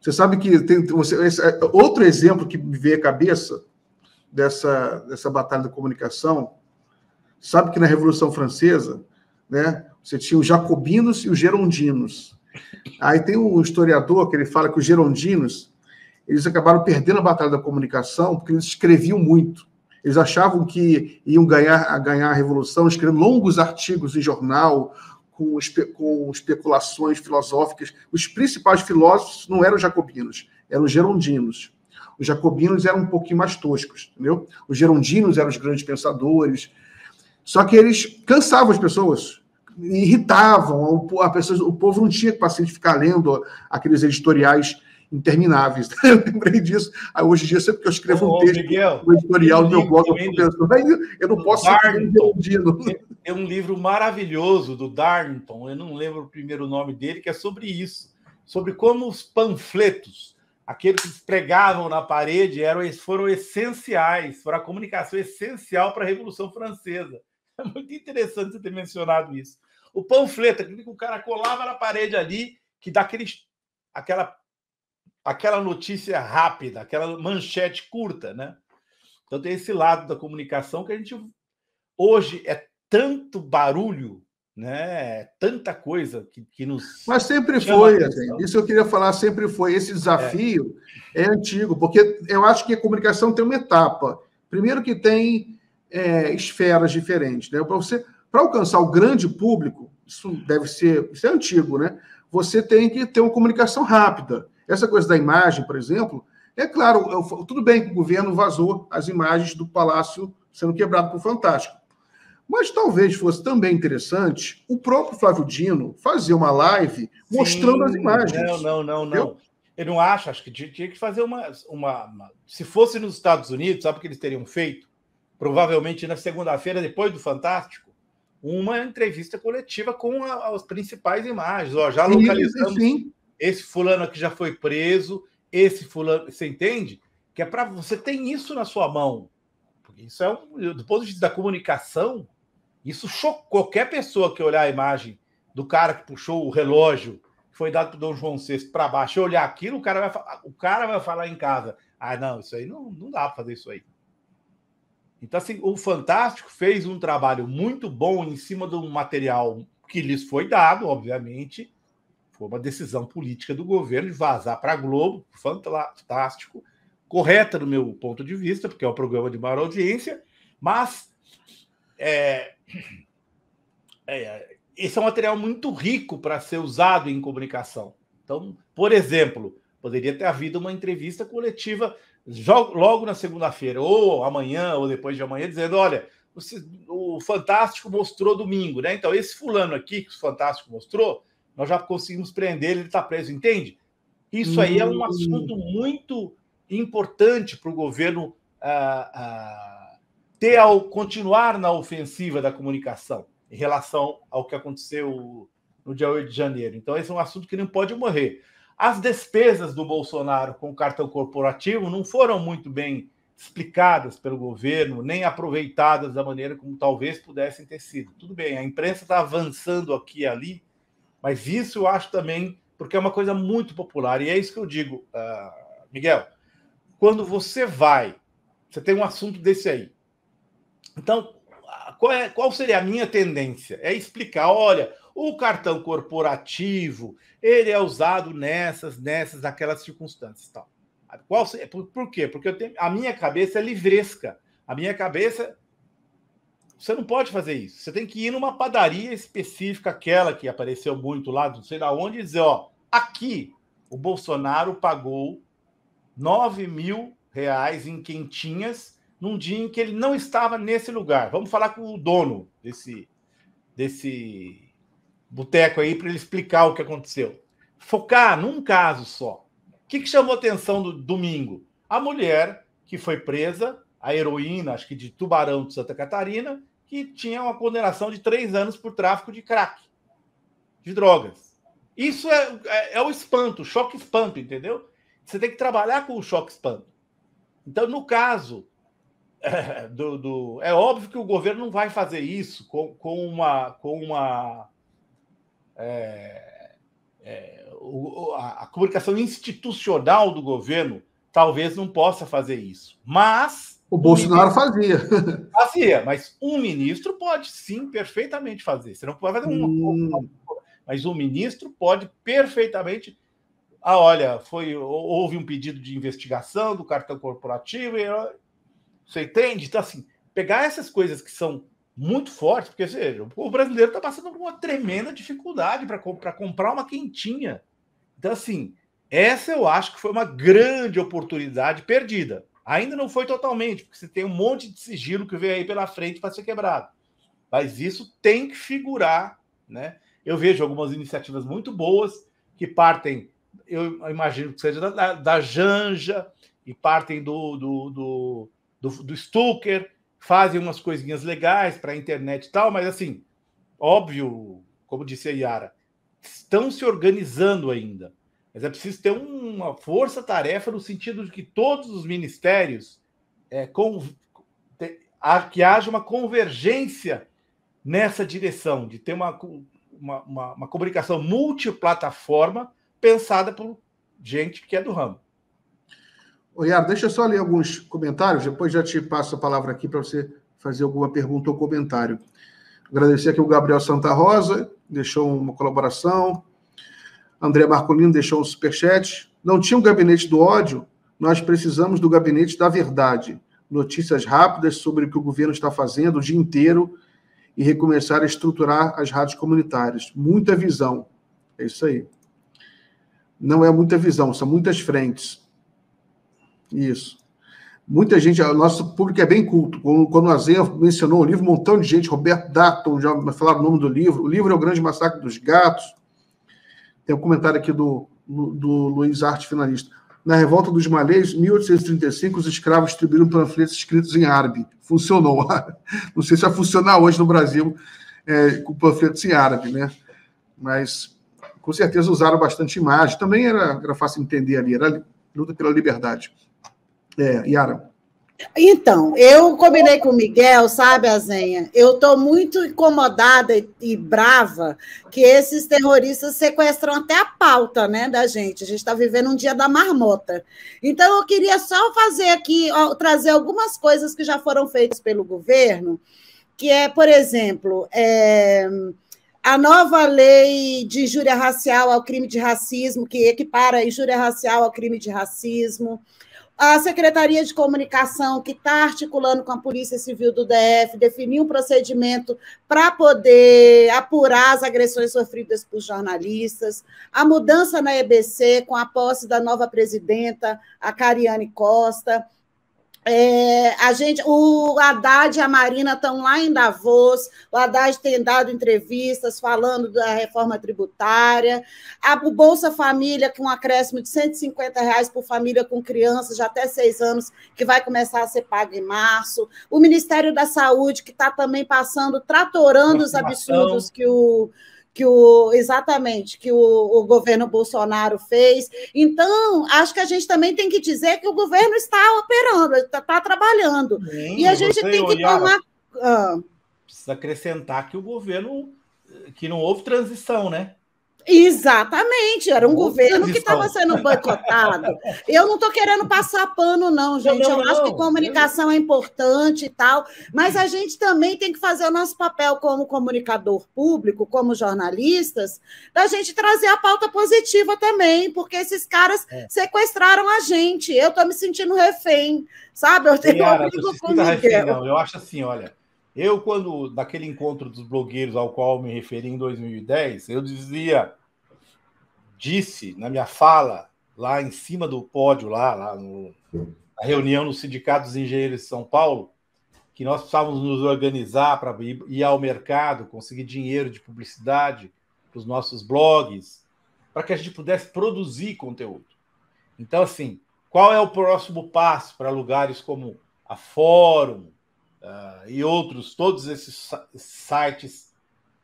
Você sabe que tem você, esse, é outro exemplo que me veio à cabeça dessa, dessa batalha da comunicação. Sabe que na Revolução Francesa, né, você tinha os jacobinos e os gerondinos. Aí tem um historiador que ele fala que os gerondinos eles acabaram perdendo a batalha da comunicação porque eles escreviam muito. Eles achavam que iam ganhar, ganhar a revolução escrevendo longos artigos em jornal, com, espe, com especulações filosóficas. Os principais filósofos não eram jacobinos, eram gerondinos. Os jacobinos eram um pouquinho mais toscos, entendeu? Os gerondinos eram os grandes pensadores. Só que eles cansavam as pessoas irritavam, a pessoa, o povo não tinha paciente ficar lendo aqueles editoriais intermináveis. (laughs) Né? Eu lembrei disso. Aí, ah, hoje em dia, sempre que eu escrevo ô, um texto, Miguel, um editorial do meu blog, eu eu não posso ser É um livro maravilhoso do Darnton, eu não lembro o primeiro nome dele, que é sobre isso, sobre como os panfletos, aqueles que pregavam na parede, eram, foram essenciais, foram a comunicação essencial para a Revolução Francesa. (laughs) É muito interessante você ter mencionado isso. O panfleto, que o cara colava na parede ali, que dá aqueles, aquela, aquela notícia rápida, aquela manchete curta, né? Então tem esse lado da comunicação que a gente hoje é tanto barulho, né? É tanta coisa que, que nos. Mas sempre foi, assim, isso eu queria falar, sempre foi. Esse desafio é. é antigo, porque eu acho que a comunicação tem uma etapa. Primeiro que tem é, esferas diferentes. Né? Para você para alcançar o grande público, isso deve ser isso é antigo, né? Você tem que ter uma comunicação rápida. Essa coisa da imagem, por exemplo, é claro, eu, tudo bem que o governo vazou as imagens do palácio sendo quebrado por Fantástico. Mas talvez fosse também interessante o próprio Flávio Dino fazer uma live Sim, mostrando as imagens. Não, não, não, não. Eu não acho, acho que tinha que fazer uma, uma, uma. Se fosse nos Estados Unidos, sabe o que eles teriam feito? provavelmente na segunda-feira, depois do Fantástico, uma entrevista coletiva com a, as principais imagens. Ó, já localizamos sim. esse fulano que já foi preso, esse fulano. Você entende? Que é para você tem isso na sua mão. isso é um, do ponto de vista da comunicação, isso chocou qualquer pessoa que olhar a imagem do cara que puxou o relógio que foi dado para Dom João VI para baixo, olhar aquilo, o cara vai o cara vai falar em casa. Ah, não, isso aí não, não dá para fazer isso aí. Então, assim, o Fantástico fez um trabalho muito bom em cima do material que lhes foi dado, obviamente. Foi uma decisão política do governo de vazar para a Globo, fantástico, correta do meu ponto de vista, porque é um programa de maior audiência, mas é, é, esse é um material muito rico para ser usado em comunicação. Então, por exemplo, poderia ter havido uma entrevista coletiva logo na segunda-feira, ou amanhã, ou depois de amanhã, dizendo: olha, o Fantástico mostrou domingo, né? Então, esse fulano aqui que o Fantástico mostrou, nós já conseguimos prender ele, ele está preso, entende? Isso aí é um hum. assunto muito importante para o governo ah, ah, ter ao continuar na ofensiva da comunicação em relação ao que aconteceu no dia 8 de janeiro. Então, esse é um assunto que não pode morrer. As despesas do Bolsonaro com o cartão corporativo não foram muito bem explicadas pelo governo, nem aproveitadas da maneira como talvez pudessem ter sido. Tudo bem, a imprensa está avançando aqui e ali, mas isso eu acho também, porque é uma coisa muito popular, e é isso que eu digo, uh, Miguel. Quando você vai, você tem um assunto desse aí. Então, qual, é, qual seria a minha tendência? É explicar: olha, o cartão corporativo, ele é usado nessas, nessas, aquelas circunstâncias, tal. Qual, por, por quê? Porque eu tenho, a minha cabeça é livresca. A minha cabeça você não pode fazer isso. Você tem que ir numa padaria específica, aquela que apareceu muito lá, não sei da onde, e dizer, ó, aqui o Bolsonaro pagou 9 mil reais em quentinhas num dia em que ele não estava nesse lugar. Vamos falar com o dono desse, desse Boteco aí para ele explicar o que aconteceu. Focar num caso só. O que, que chamou atenção do domingo? A mulher que foi presa, a heroína, acho que de Tubarão de Santa Catarina, que tinha uma condenação de três anos por tráfico de crack, de drogas. Isso é, é, é o espanto, o choque espanto, entendeu? Você tem que trabalhar com o choque espanto. Então, no caso é, (laughs) do, do, É óbvio que o governo não vai fazer isso com, com, uma, com uma é, é, o, a, a comunicação institucional do governo talvez não possa fazer isso. Mas. O Bolsonaro um fazia. (laughs) Fazia, mas um ministro pode sim perfeitamente fazer. Você não pode fazer uma, hum. mas um ministro pode perfeitamente. Ah, olha, foi, houve um pedido de investigação do cartão corporativo. E, você entende? Então, assim, pegar essas coisas que são muito forte, porque seja, o brasileiro está passando por uma tremenda dificuldade para comprar uma quentinha. Então, assim, essa eu acho que foi uma grande oportunidade perdida. Ainda não foi totalmente, porque você tem um monte de sigilo que veio aí pela frente para ser quebrado. Mas isso tem que figurar, né? Eu vejo algumas iniciativas muito boas que partem, eu imagino que seja da, da, Janja, e partem do, do, do, do, do Stuker, fazem umas coisinhas legais para a internet e tal, mas assim, óbvio, como disse a Yara, estão se organizando ainda. Mas é preciso ter uma força-tarefa no sentido de que todos os ministérios é, com, te, a, que haja uma convergência nessa direção, de ter uma, uma, uma, uma comunicação multiplataforma pensada por gente que é do ramo. Yara, deixa eu só ler alguns comentários, depois já te passo a palavra aqui para você fazer alguma pergunta ou comentário. Agradecer aqui o Gabriel Santa Rosa, deixou uma colaboração. André Marcolino deixou um superchat. Não tinha um gabinete do ódio? Nós precisamos do gabinete da verdade. Notícias rápidas sobre o que o governo está fazendo o dia inteiro e recomeçar a estruturar as rádios comunitárias. Muita visão. É isso aí. Não é muita visão, são muitas frentes. Isso. Muita gente, nosso público é bem culto. Quando o Zenha mencionou o livro, um montão de gente, Roberto Datton já falaram o nome do livro. O livro é O Grande Massacre dos Gatos. Tem um comentário aqui do, do Luiz Arte Finalista. Na revolta dos malês, 1835, os escravos distribuíram panfletos escritos em árabe. Funcionou. (laughs) Não sei se vai funcionar hoje no Brasil é, com panfletos em árabe, né? Mas com certeza usaram bastante imagem. Também era, era fácil entender ali, era luta pela liberdade. É, Yara. Então, eu combinei com o Miguel, sabe, Azenha? Eu estou muito incomodada e, e, brava que esses terroristas sequestram até a pauta né, da gente. A gente está vivendo um dia da marmota. Então, eu queria só fazer aqui, ó, trazer algumas coisas que já foram feitas pelo governo, que é, por exemplo, é, a nova lei de injúria racial ao crime de racismo, que equipara injúria racial ao crime de racismo a Secretaria de Comunicação, que está articulando com a Polícia Civil do DF, definiu um procedimento para poder apurar as agressões sofridas por jornalistas. A mudança na EBC, com a posse da nova presidenta, a Cariane Costa é, a gente, o Haddad e a Marina estão lá em Davos. O Haddad tem dado entrevistas falando da reforma tributária. A, o Bolsa Família, com um acréscimo de 150 reais por família com crianças de até seis anos, que vai começar a ser pago em março. O Ministério da Saúde, que está também passando, tratorando os absurdos que o que o exatamente que o, o, governo Bolsonaro fez. Então, acho que a gente também tem que dizer que o governo está operando, está, trabalhando. Sim, e a gente tem que olhar, tomar. Ah. Precisa acrescentar que o governo que não houve transição, né? Exatamente, era um governo que estava sendo boicotado. Eu não estou querendo passar pano, não, gente. Não, não, eu acho não. que comunicação é importante e tal, mas a gente também tem que fazer o nosso papel como comunicador público, como jornalistas, da gente trazer a pauta positiva também, porque esses caras é. sequestraram a gente. Eu estou me sentindo refém, sabe? Eu tenho Yara, um amigo com refém, não. Eu acho assim, olha eu, quando, naquele encontro dos blogueiros ao qual me referi em 2010, eu dizia, disse na minha fala, lá em cima do pódio, lá, lá no, na reunião no Sindicato dos Engenheiros de São Paulo, que nós precisávamos nos organizar para ir, ir ao mercado, conseguir dinheiro de publicidade para os nossos blogs, para que a gente pudesse produzir conteúdo. Então, assim, qual é o próximo passo para lugares como a Fórum, uh, e outros, todos esses sites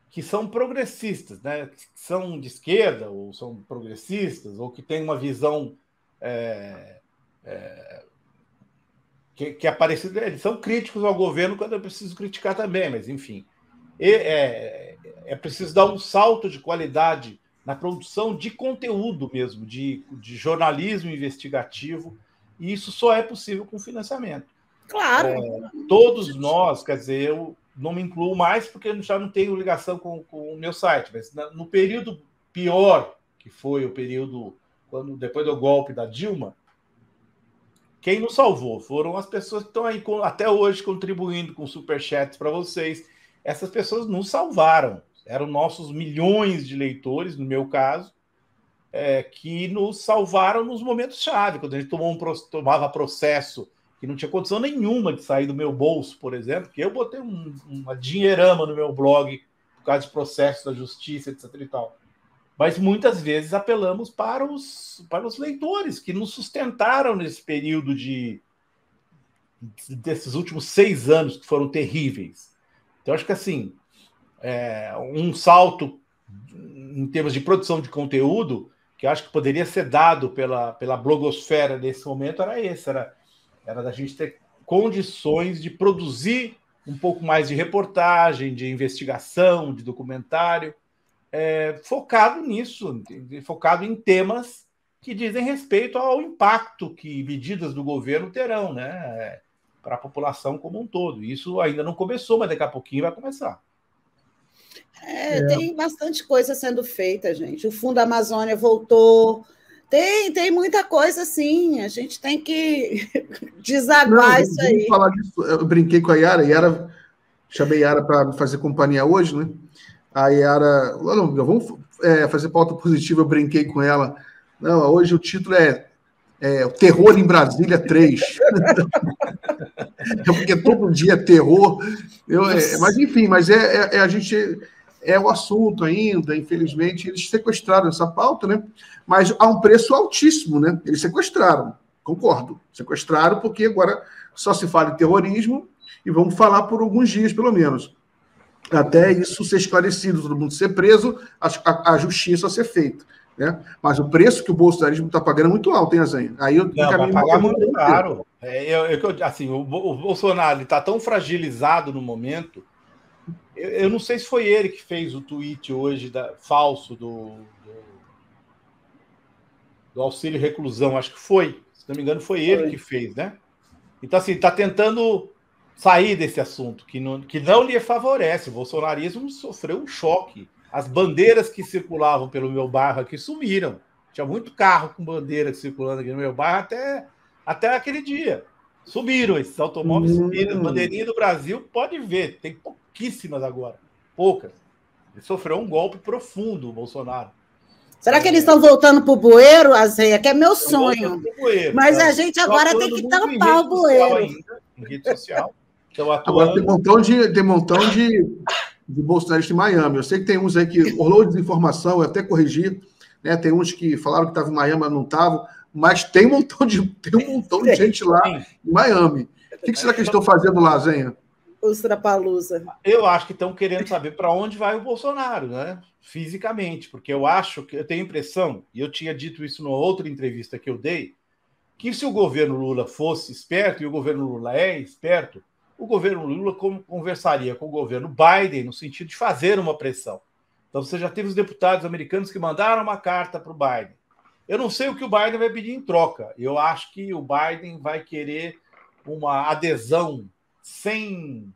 que são progressistas, né? que são de esquerda, ou são progressistas, ou que têm uma visão é, é, que, que é parecida. Eles são críticos ao governo quando é preciso criticar também, mas enfim. E, é, é preciso dar um salto de qualidade na produção de conteúdo mesmo, de, de jornalismo investigativo, e isso só é possível com financiamento. Claro. É, todos nós, quer dizer, eu não me incluo mais porque já não tenho ligação com, com o meu site, mas no período pior, que foi o período quando depois do golpe da Dilma, quem nos salvou foram as pessoas que estão aí com, até hoje contribuindo com superchats para vocês. Essas pessoas nos salvaram. Eram nossos milhões de leitores, no meu caso, é, que nos salvaram nos momentos chave, quando a gente tomou um, tomava processo que não tinha condição nenhuma de sair do meu bolso, por exemplo, que eu botei um, uma dinheirama no meu blog por causa de processos da justiça, etc. e tal. Mas muitas vezes apelamos para os, para os leitores que nos sustentaram nesse período de desses últimos seis anos que foram terríveis. Então, acho que assim, é, um salto em termos de produção de conteúdo que acho que poderia ser dado pela, pela blogosfera nesse momento era esse, era era da gente ter condições de produzir um pouco mais de reportagem, de investigação, de documentário, é, focado nisso, focado em temas que dizem respeito ao impacto que medidas do governo terão, né? para a população como um todo. Isso ainda não começou, mas daqui a pouquinho vai começar. É, é. Tem bastante coisa sendo feita, gente. O Fundo Amazônia voltou, tem, tem muita coisa sim. A gente tem que (laughs) desaguar Não, isso aí. Falar disso. Eu brinquei com a Yara, Yara chamei a Yara para fazer companhia hoje, né? A Yara, não, vamos é, fazer pauta positiva, eu brinquei com ela. Não, hoje o título é, é O Terror em Brasília 3. (laughs) é porque todo dia é terror. Eu, é, mas enfim, mas é, é, é a gente é o assunto ainda, infelizmente, eles sequestraram essa pauta, né? Mas a um preço altíssimo, né? Eles sequestraram, concordo. Sequestraram porque agora só se fala em terrorismo e vamos falar por alguns dias, pelo menos. Até isso ser esclarecido, todo mundo ser preso, a, a, a justiça ser feita. Né? Mas o preço que o bolsonarismo está pagando é muito alto, hein, Azan? Aí eu Não, vai pagar muito caro. É, eu, eu, assim, o, o Bolsonaro está tão fragilizado no momento eu, eu, não sei se foi ele que fez o tweet hoje da, falso do, do, do auxílio reclusão, acho que foi. Se não me engano, foi ele foi. que fez, né? Então, assim, está tentando sair desse assunto que não, que não lhe favorece. O bolsonarismo sofreu um choque. As bandeiras que circulavam pelo meu bairro aqui sumiram. Tinha muito carro com bandeira circulando aqui no meu bairro até, até aquele dia. Sumiram esses automóveis, hum. Bandeirinha do Brasil, pode ver, tem pouco pouquíssimas agora. Poucas. Ele sofreu um golpe profundo, o Bolsonaro. Será que é. eles estão voltando para o bueiro, Azeia? Que é meu sonho. Bueiro, Mas né? a gente tá agora tem que tampar o bueiro. Ainda, em rede social. Então, Agora tem um montão de, tem um montão de, de bolsonaristas em Miami. Eu sei que tem uns aí que rolou desinformação, eu até corrigi. Né? Tem uns que falaram que estavam em Miami, mas não estavam. Mas tem um montão de, tem um montão de gente lá em Miami. O que, que será que eles estão fazendo lá, Zenha? os Trapalusa? Eu acho que estão querendo saber para onde vai o Bolsonaro, né? Fisicamente, porque eu acho que eu tenho a impressão, e eu tinha dito isso numa outra entrevista que eu dei, que se o governo Lula fosse esperto, e o governo Lula é esperto, o governo Lula conversaria com o governo Biden no sentido de fazer uma pressão. Então você já teve os deputados americanos que mandaram uma carta para o Biden. Eu não sei o que o Biden vai pedir em troca. Eu acho que o Biden vai querer uma adesão sem,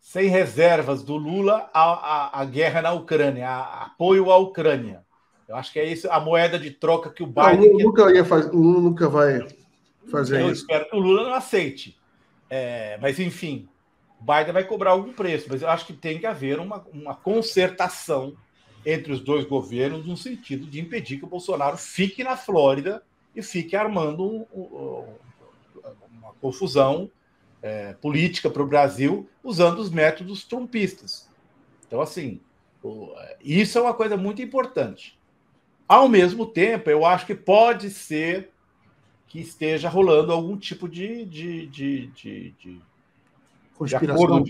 sem reservas do Lula a, a, a guerra na Ucrânia, a, apoio à Ucrânia. Eu acho que é isso a moeda de troca que o Biden. Não, o, Lula nunca ia faz, o Lula nunca vai fazer eu isso. Eu espero que o Lula não aceite. É, mas, enfim, o Biden vai cobrar algum preço. Mas eu acho que tem que haver uma, uma concertação entre os dois governos no sentido de impedir que o Bolsonaro fique na Flórida e fique armando um, um, uma confusão é, política para o Brasil usando os métodos trumpistas. Então, assim, o, é, isso é uma coisa muito importante. Ao mesmo tempo, eu acho que pode ser que esteja rolando algum tipo de. de, de, de, de acordo,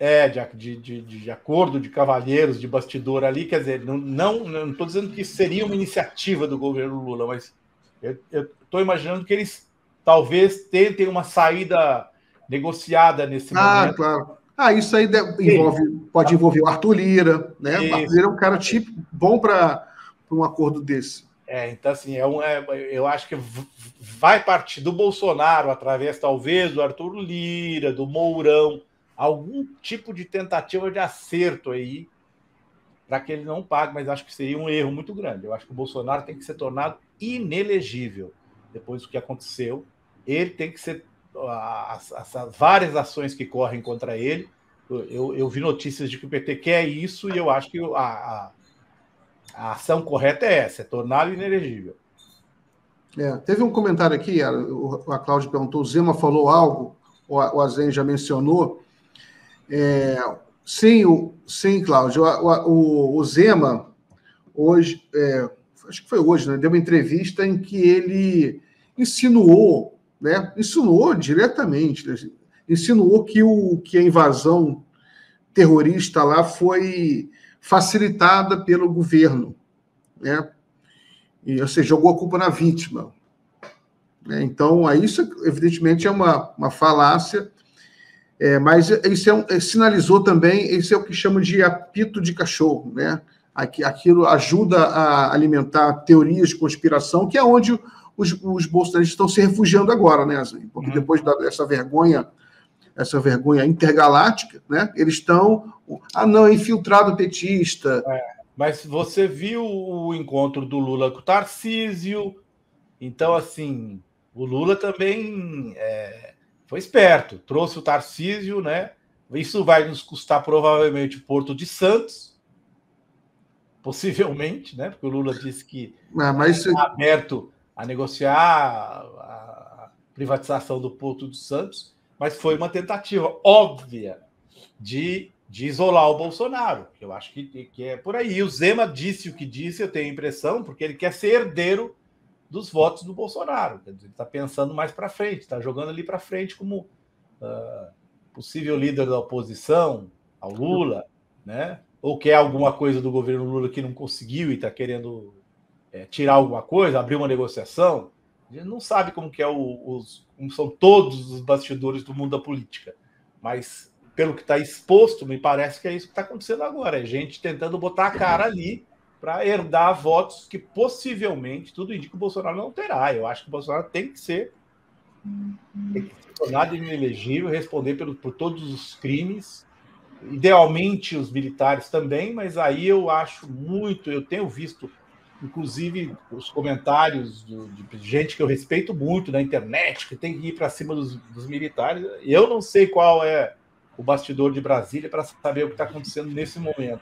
é, De é, de, de, de, acordo de cavalheiros, de bastidor ali, quer dizer, não não estou dizendo que seria uma iniciativa do governo Lula, mas eu estou imaginando que eles talvez tentem uma saída negociada nesse ah, momento. Ah, claro. Ah, isso aí envolve, pode envolver o Arthur Lira, né? Isso. O Arthur Lira é um cara tipo bom para um acordo desse. É, então assim, é um, é, eu acho que vai partir do Bolsonaro, através talvez do Arthur Lira, do Mourão, algum tipo de tentativa de acerto aí para que ele não pague, mas acho que seria um erro muito grande. Eu acho que o Bolsonaro tem que ser tornado inelegível depois do que aconteceu. Ele tem que ser as, as, várias ações que correm contra ele. Eu, eu, vi notícias de que o PT quer isso e eu acho que a, a, a ação correta é essa, é torná-lo inelegível. É, teve um comentário aqui, a, a Cláudia perguntou, o Zema falou algo, o, o Azen já mencionou. É, sim, o, sim, Cláudio, o, o, o Zema hoje, é, acho que foi hoje, né, deu uma entrevista em que ele insinuou né, insinuou diretamente, né, insinuou que, o, que a invasão terrorista lá foi facilitada pelo governo, né? E, ou seja, jogou a culpa na vítima. Né? Então, aí isso, evidentemente, é uma, uma falácia, é, mas isso é um, é, sinalizou também, isso é o que chamam de apito de cachorro, né? Aquilo ajuda a alimentar teorias de conspiração, que é onde os, os bolsonaristas estão se refugiando agora, né, Azim? Porque uhum. depois dessa vergonha, essa vergonha intergaláctica, né? Eles estão. Ah, não, é infiltrado petista. É, mas você viu o encontro do Lula com o Tarcísio. Então, assim, o Lula também é, foi esperto, trouxe o Tarcísio, né? Isso vai nos custar provavelmente o Porto de Santos, possivelmente, né? Porque o Lula disse que é, mas... é aberto a negociar a privatização do Porto do Santos, mas foi uma tentativa óbvia de, de isolar o Bolsonaro. Eu acho que, que é por aí. E o Zema disse o que disse, eu tenho a impressão, porque ele quer ser herdeiro dos votos do Bolsonaro. Ele está pensando mais para frente, está jogando ali para frente como uh, possível líder da oposição ao Lula, né? Ou quer alguma coisa do governo Lula que não conseguiu e está querendo é, tirar alguma coisa, abrir uma negociação, a gente não sabe como que é o, os, como são todos os bastidores do mundo da política. Mas pelo que está exposto, me parece que é isso que está acontecendo agora. É gente tentando botar a cara ali para herdar votos que possivelmente tudo indica que o Bolsonaro não terá. Eu acho que o Bolsonaro tem que ser tem que inelegível, responder pelo, por todos os crimes, idealmente os militares também, mas aí eu acho muito, eu tenho visto inclusive os comentários do, de gente que eu respeito muito na internet, que tem que ir para cima dos, dos, militares. Eu não sei qual é o bastidor de Brasília para saber o que está acontecendo nesse momento.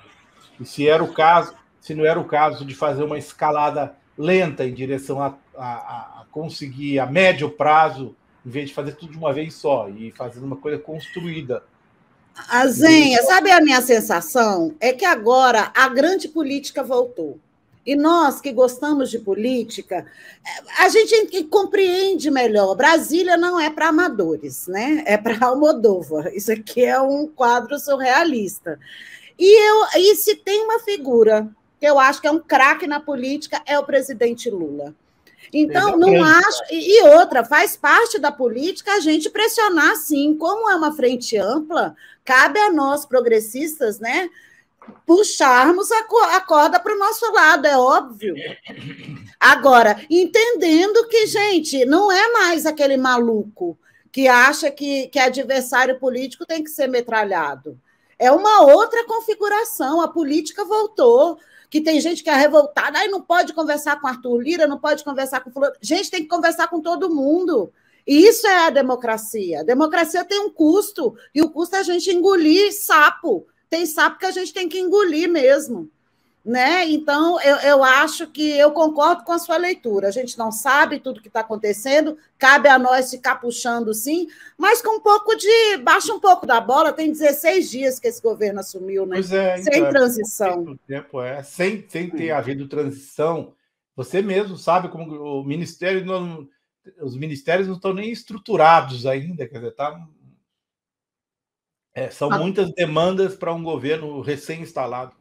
E se era o caso, se não era o caso de fazer uma escalada lenta em direção a, a, a conseguir a médio prazo, em vez de fazer tudo de uma vez só e fazer uma coisa construída. A ah, Zenha, sabe a minha sensação? É que agora a grande política voltou. E nós que gostamos de política, a gente compreende melhor. Brasília não é para amadores, né? É para Almodóvar. Isso aqui é um quadro surrealista. E, eu, e se tem uma figura que eu acho que é um craque na política, é o presidente Lula. Então, não acho. E outra, faz parte da política a gente pressionar, sim. Como é uma frente ampla, cabe a nós, progressistas, né? puxarmos a, corda para o nosso lado, é óbvio. Agora, entendendo que, gente, não é mais aquele maluco que acha que, que adversário político tem que ser metralhado. É uma outra configuração, a política voltou. Que tem gente que é revoltada, aí não pode conversar com Arthur Lira, não pode conversar com fulano. Gente, tem que conversar com todo mundo. E isso é a democracia. A democracia tem um custo, e o custo é a gente engolir sapo tem sapo que a gente tem que engolir mesmo. Né? Então, eu, eu acho que eu concordo com a sua leitura. A gente não sabe tudo que está acontecendo, cabe a nós ficar puxando, sim, mas com um pouco de. baixa um pouco da bola, tem 16 dias que esse governo assumiu, né? É, sem então, é transição. Sem tempo, é. Sem, sem ter havido transição. Você mesmo sabe como o Ministério não, Os ministérios não estão nem estruturados ainda, quer dizer, está é, são a... Ah. muitas demandas para um governo recém-instalado.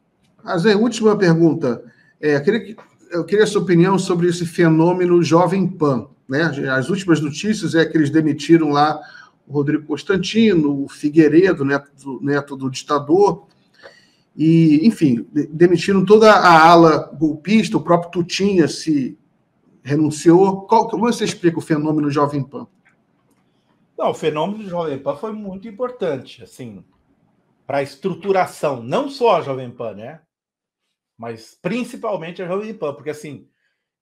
Azé, última pergunta. É, eu, queria, eu queria a sua opinião sobre esse fenômeno Jovem Pan. Né? As últimas notícias é que eles demitiram lá o Rodrigo Constantino, o Figueiredo, neto do, neto do ditador, e, enfim, demitiram toda a ala golpista, o próprio Tutinha se renunciou. Qual, como você explica o fenômeno Jovem Pan? Não, o fenômeno do Jovem Pan foi muito importante, assim, para a estruturação, não só a Jovem Pan, né? Mas principalmente a Jovem Pan, porque assim,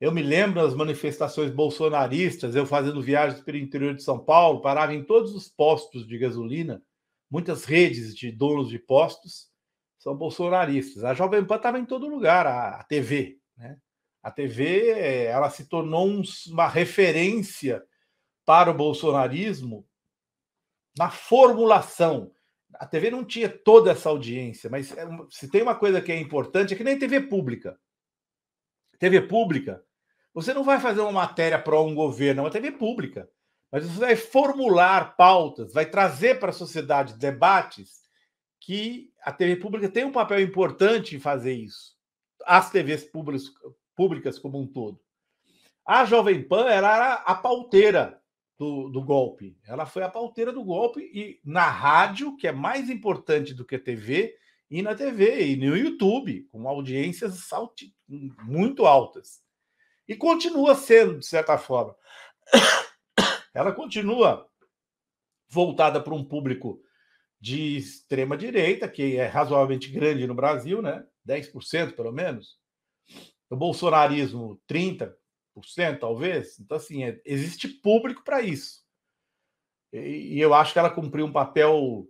eu me lembro das manifestações bolsonaristas, eu fazendo viagens pelo interior de São Paulo, parava em todos os postos de gasolina, muitas redes de donos de postos são bolsonaristas. A Jovem Pan estava em todo lugar, a, a TV, né? A TV, eh, ela se tornou um, uma referência para o bolsonarismo na formulação. A TV não tinha toda essa audiência, mas é, se tem uma coisa que é importante, é que nem TV pública. TV pública, você não vai fazer uma matéria para um governo, é uma TV pública. Mas você vai formular pautas, vai trazer para a sociedade debates que a TV pública tem um papel importante em fazer isso. As TVs públicas, públicas como um todo. A Jovem Pan era a pauteira do, do, golpe. Ela foi a pauteira do golpe e na rádio, que é mais importante do que a TV, e na TV e no YouTube, com audiências muito altas. E continua sendo, de certa forma. (coughs) Ela continua voltada para um público de extrema direita, que é razoavelmente grande no Brasil, né? 10% pelo menos. O bolsonarismo, 30% talvez. Então, assim, é, existe público para isso. E, e, eu acho que ela cumpriu um papel.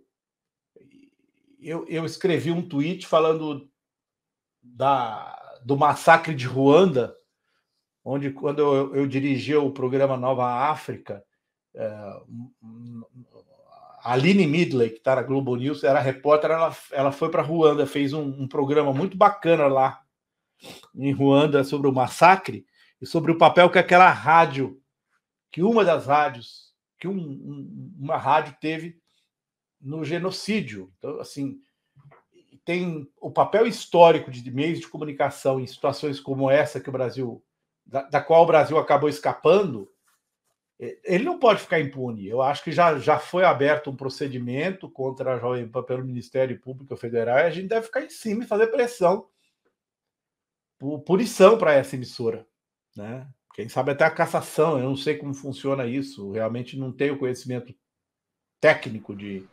Eu, eu escrevi um tweet falando da, do massacre de Ruanda, onde, quando eu, eu dirigi o programa Nova África, é, a Aline Midley, que está na Globo News, era repórter, ela, ela foi para Ruanda, fez um, um programa muito bacana lá em Ruanda sobre o massacre e sobre o papel que aquela rádio, que uma das rádios, que um, um, uma rádio teve no genocídio. Então, assim, tem o papel histórico de meios de comunicação em situações como essa que o Brasil, da, da qual o Brasil acabou escapando, é, ele não pode ficar impune. Eu acho que já, já foi aberto um procedimento contra a Jovem Pan pelo Ministério Público Federal e a gente deve ficar em cima e fazer pressão, punição para essa emissora né? Quem sabe até a cassação, eu não sei como funciona isso, realmente não tenho conhecimento técnico de,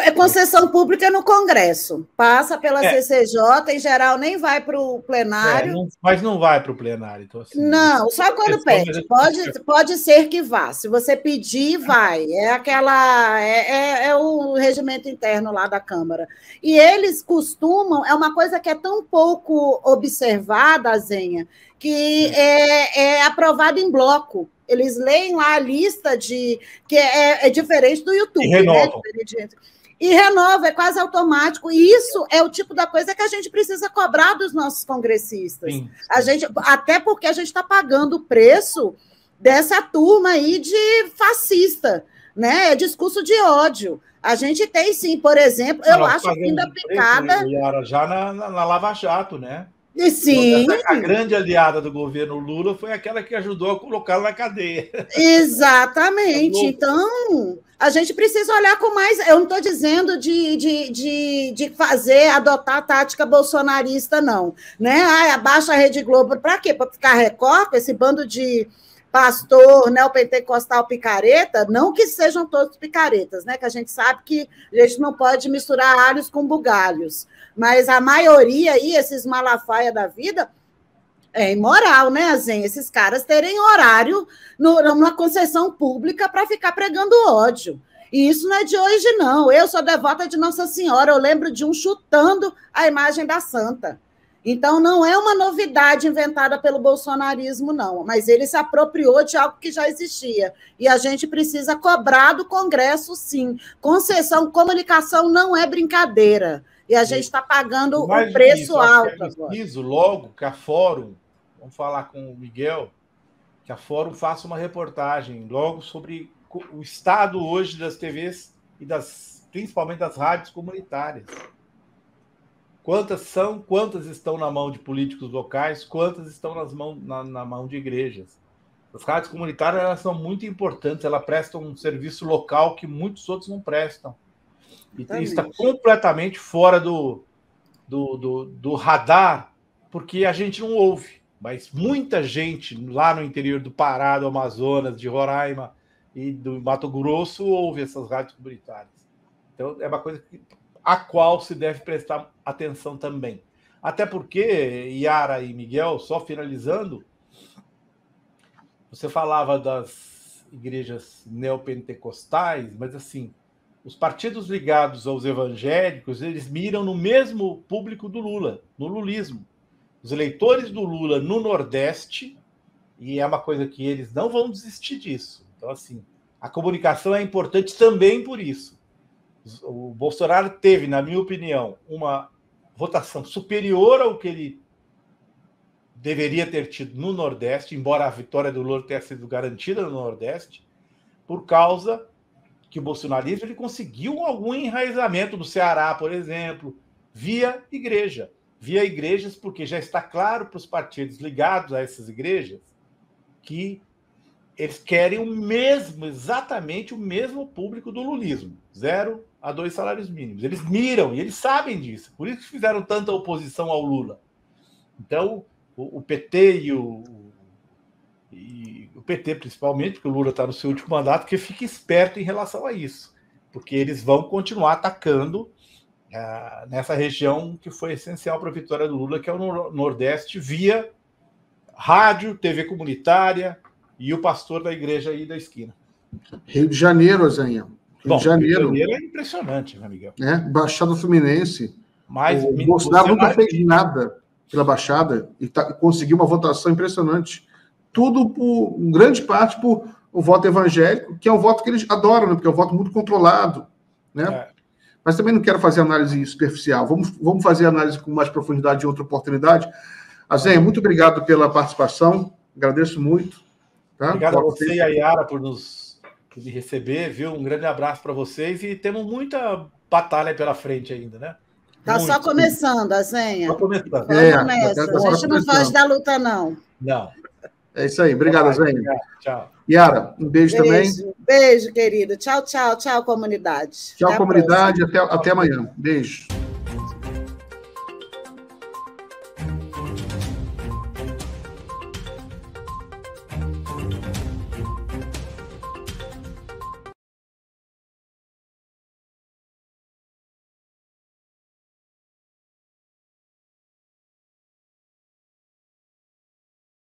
é concessão pública no Congresso. Passa pela é. CCJ, em geral, nem vai para o plenário. É, não, mas não vai para o plenário. Então, assim, não, só é quando pede. Pode, pode ser que vá. Se você pedir, vai. É aquela. É, é, é o regimento interno lá da Câmara. E eles costumam. É uma coisa que é tão pouco observada, Zenha, que é, é aprovada em bloco. Eles leem lá a lista de. que é, é, é diferente do YouTube. E né? E renova, é quase automático. E isso é o tipo da coisa que a gente precisa cobrar dos nossos congressistas. Sim. A gente, até porque a gente está pagando o preço dessa turma aí de fascista, né? É discurso de ódio. A gente tem sim, por exemplo, eu acho que ainda picada. Né, já na, na, na Lava Jato, né? E sim. A assim. grande aliada do governo Lula foi aquela que ajudou a colocá-lo na cadeia. Exatamente. É então, a gente precisa olhar com mais. Eu não estou dizendo de, de, de, de, fazer, adotar a tática bolsonarista, não. Né? Ai, abaixa a Rede Globo. Para quê? Para ficar recorde, esse bando de pastor neopentecostal picareta, não que sejam todos picaretas, né? Que a gente sabe que a gente não pode misturar alhos com bugalhos. Mas a maioria aí, esses malafaia da vida, é imoral, né, Azen? Esses caras terem horário no, numa concessão pública para ficar pregando ódio. E isso não é de hoje, não. Eu sou devota de Nossa Senhora. Eu lembro de um chutando a imagem da santa. Então, não é uma novidade inventada pelo bolsonarismo, não, mas ele se apropriou de algo que já existia. E a gente precisa cobrar do Congresso, sim. Concessão, comunicação não é brincadeira. E a gente está pagando o um preço isso, é alto. Eu preciso, agora. logo, que a Fórum, vamos falar com o Miguel, que a Fórum faça uma reportagem logo sobre o estado hoje das TVs e das principalmente das rádios comunitárias. Quantas são, quantas estão na mão de políticos locais, quantas estão nas mão, na, na mão de igrejas. As rádios comunitárias elas são muito importantes, elas prestam um serviço local que muitos outros não prestam. E está completamente fora do, do, do, do, radar, porque a gente não ouve. Mas muita gente lá no interior do Pará, do Amazonas, de Roraima e do Mato Grosso ouve essas rádios comunitárias. Então é uma coisa que a qual se deve prestar atenção também. Até porque, Yara e Miguel, só finalizando, você falava das igrejas neopentecostais, mas assim, os partidos ligados aos evangélicos, eles miram no mesmo público do Lula, no lulismo. Os eleitores do Lula no Nordeste, e é uma coisa que eles não vão desistir disso. Então, assim, a comunicação é importante também por isso. O Bolsonaro teve, na minha opinião, uma votação superior ao que ele deveria ter tido no Nordeste, embora a vitória do Lula tenha sido garantida no Nordeste, por causa que o bolsonarismo ele conseguiu algum enraizamento no Ceará, por exemplo, via igreja. Via igrejas, porque já está claro para os partidos ligados a essas igrejas que eles querem o mesmo, exatamente o mesmo público do lulismo. Zero a dois salários mínimos. Eles miram e eles sabem disso. Por isso que fizeram tanta oposição ao Lula. Então, o, o PT e o, e o PT principalmente, porque o Lula está no seu último mandato, que fique esperto em relação a isso, porque eles vão continuar atacando ah, nessa região que foi essencial para a vitória do Lula, que é o Nordeste, via rádio, TV comunitária e o pastor da igreja aí da esquina. Rio de Janeiro, Azanhão. Bom, em janeiro. janeiro é impressionante, né, Miguel? É, Baixada Fluminense. Mas, o Bolsonaro nunca mais... fez nada pela Baixada e tá, conseguiu uma votação impressionante. Tudo por grande parte por o voto evangélico, que é um voto que eles adoram, né? porque é um voto muito controlado. Né? É. Mas também não quero fazer análise superficial. Vamos, vamos fazer análise com mais profundidade em outra oportunidade. Azenha, muito obrigado pela participação. Agradeço muito. Tá? Obrigado a você e a Yara por nos que me receber, viu? Um grande abraço para vocês e temos muita batalha pela frente ainda, né? Tá Muito. só começando a Só começando. É, começa. tá a gente não foge da luta, não. Não. É isso aí. Obrigado, Zenha. Tchau. Yara, um beijo, beijo, também. Beijo, querido. Tchau, tchau, tchau, comunidade. Tchau, até comunidade. Até, até amanhã. Beijo.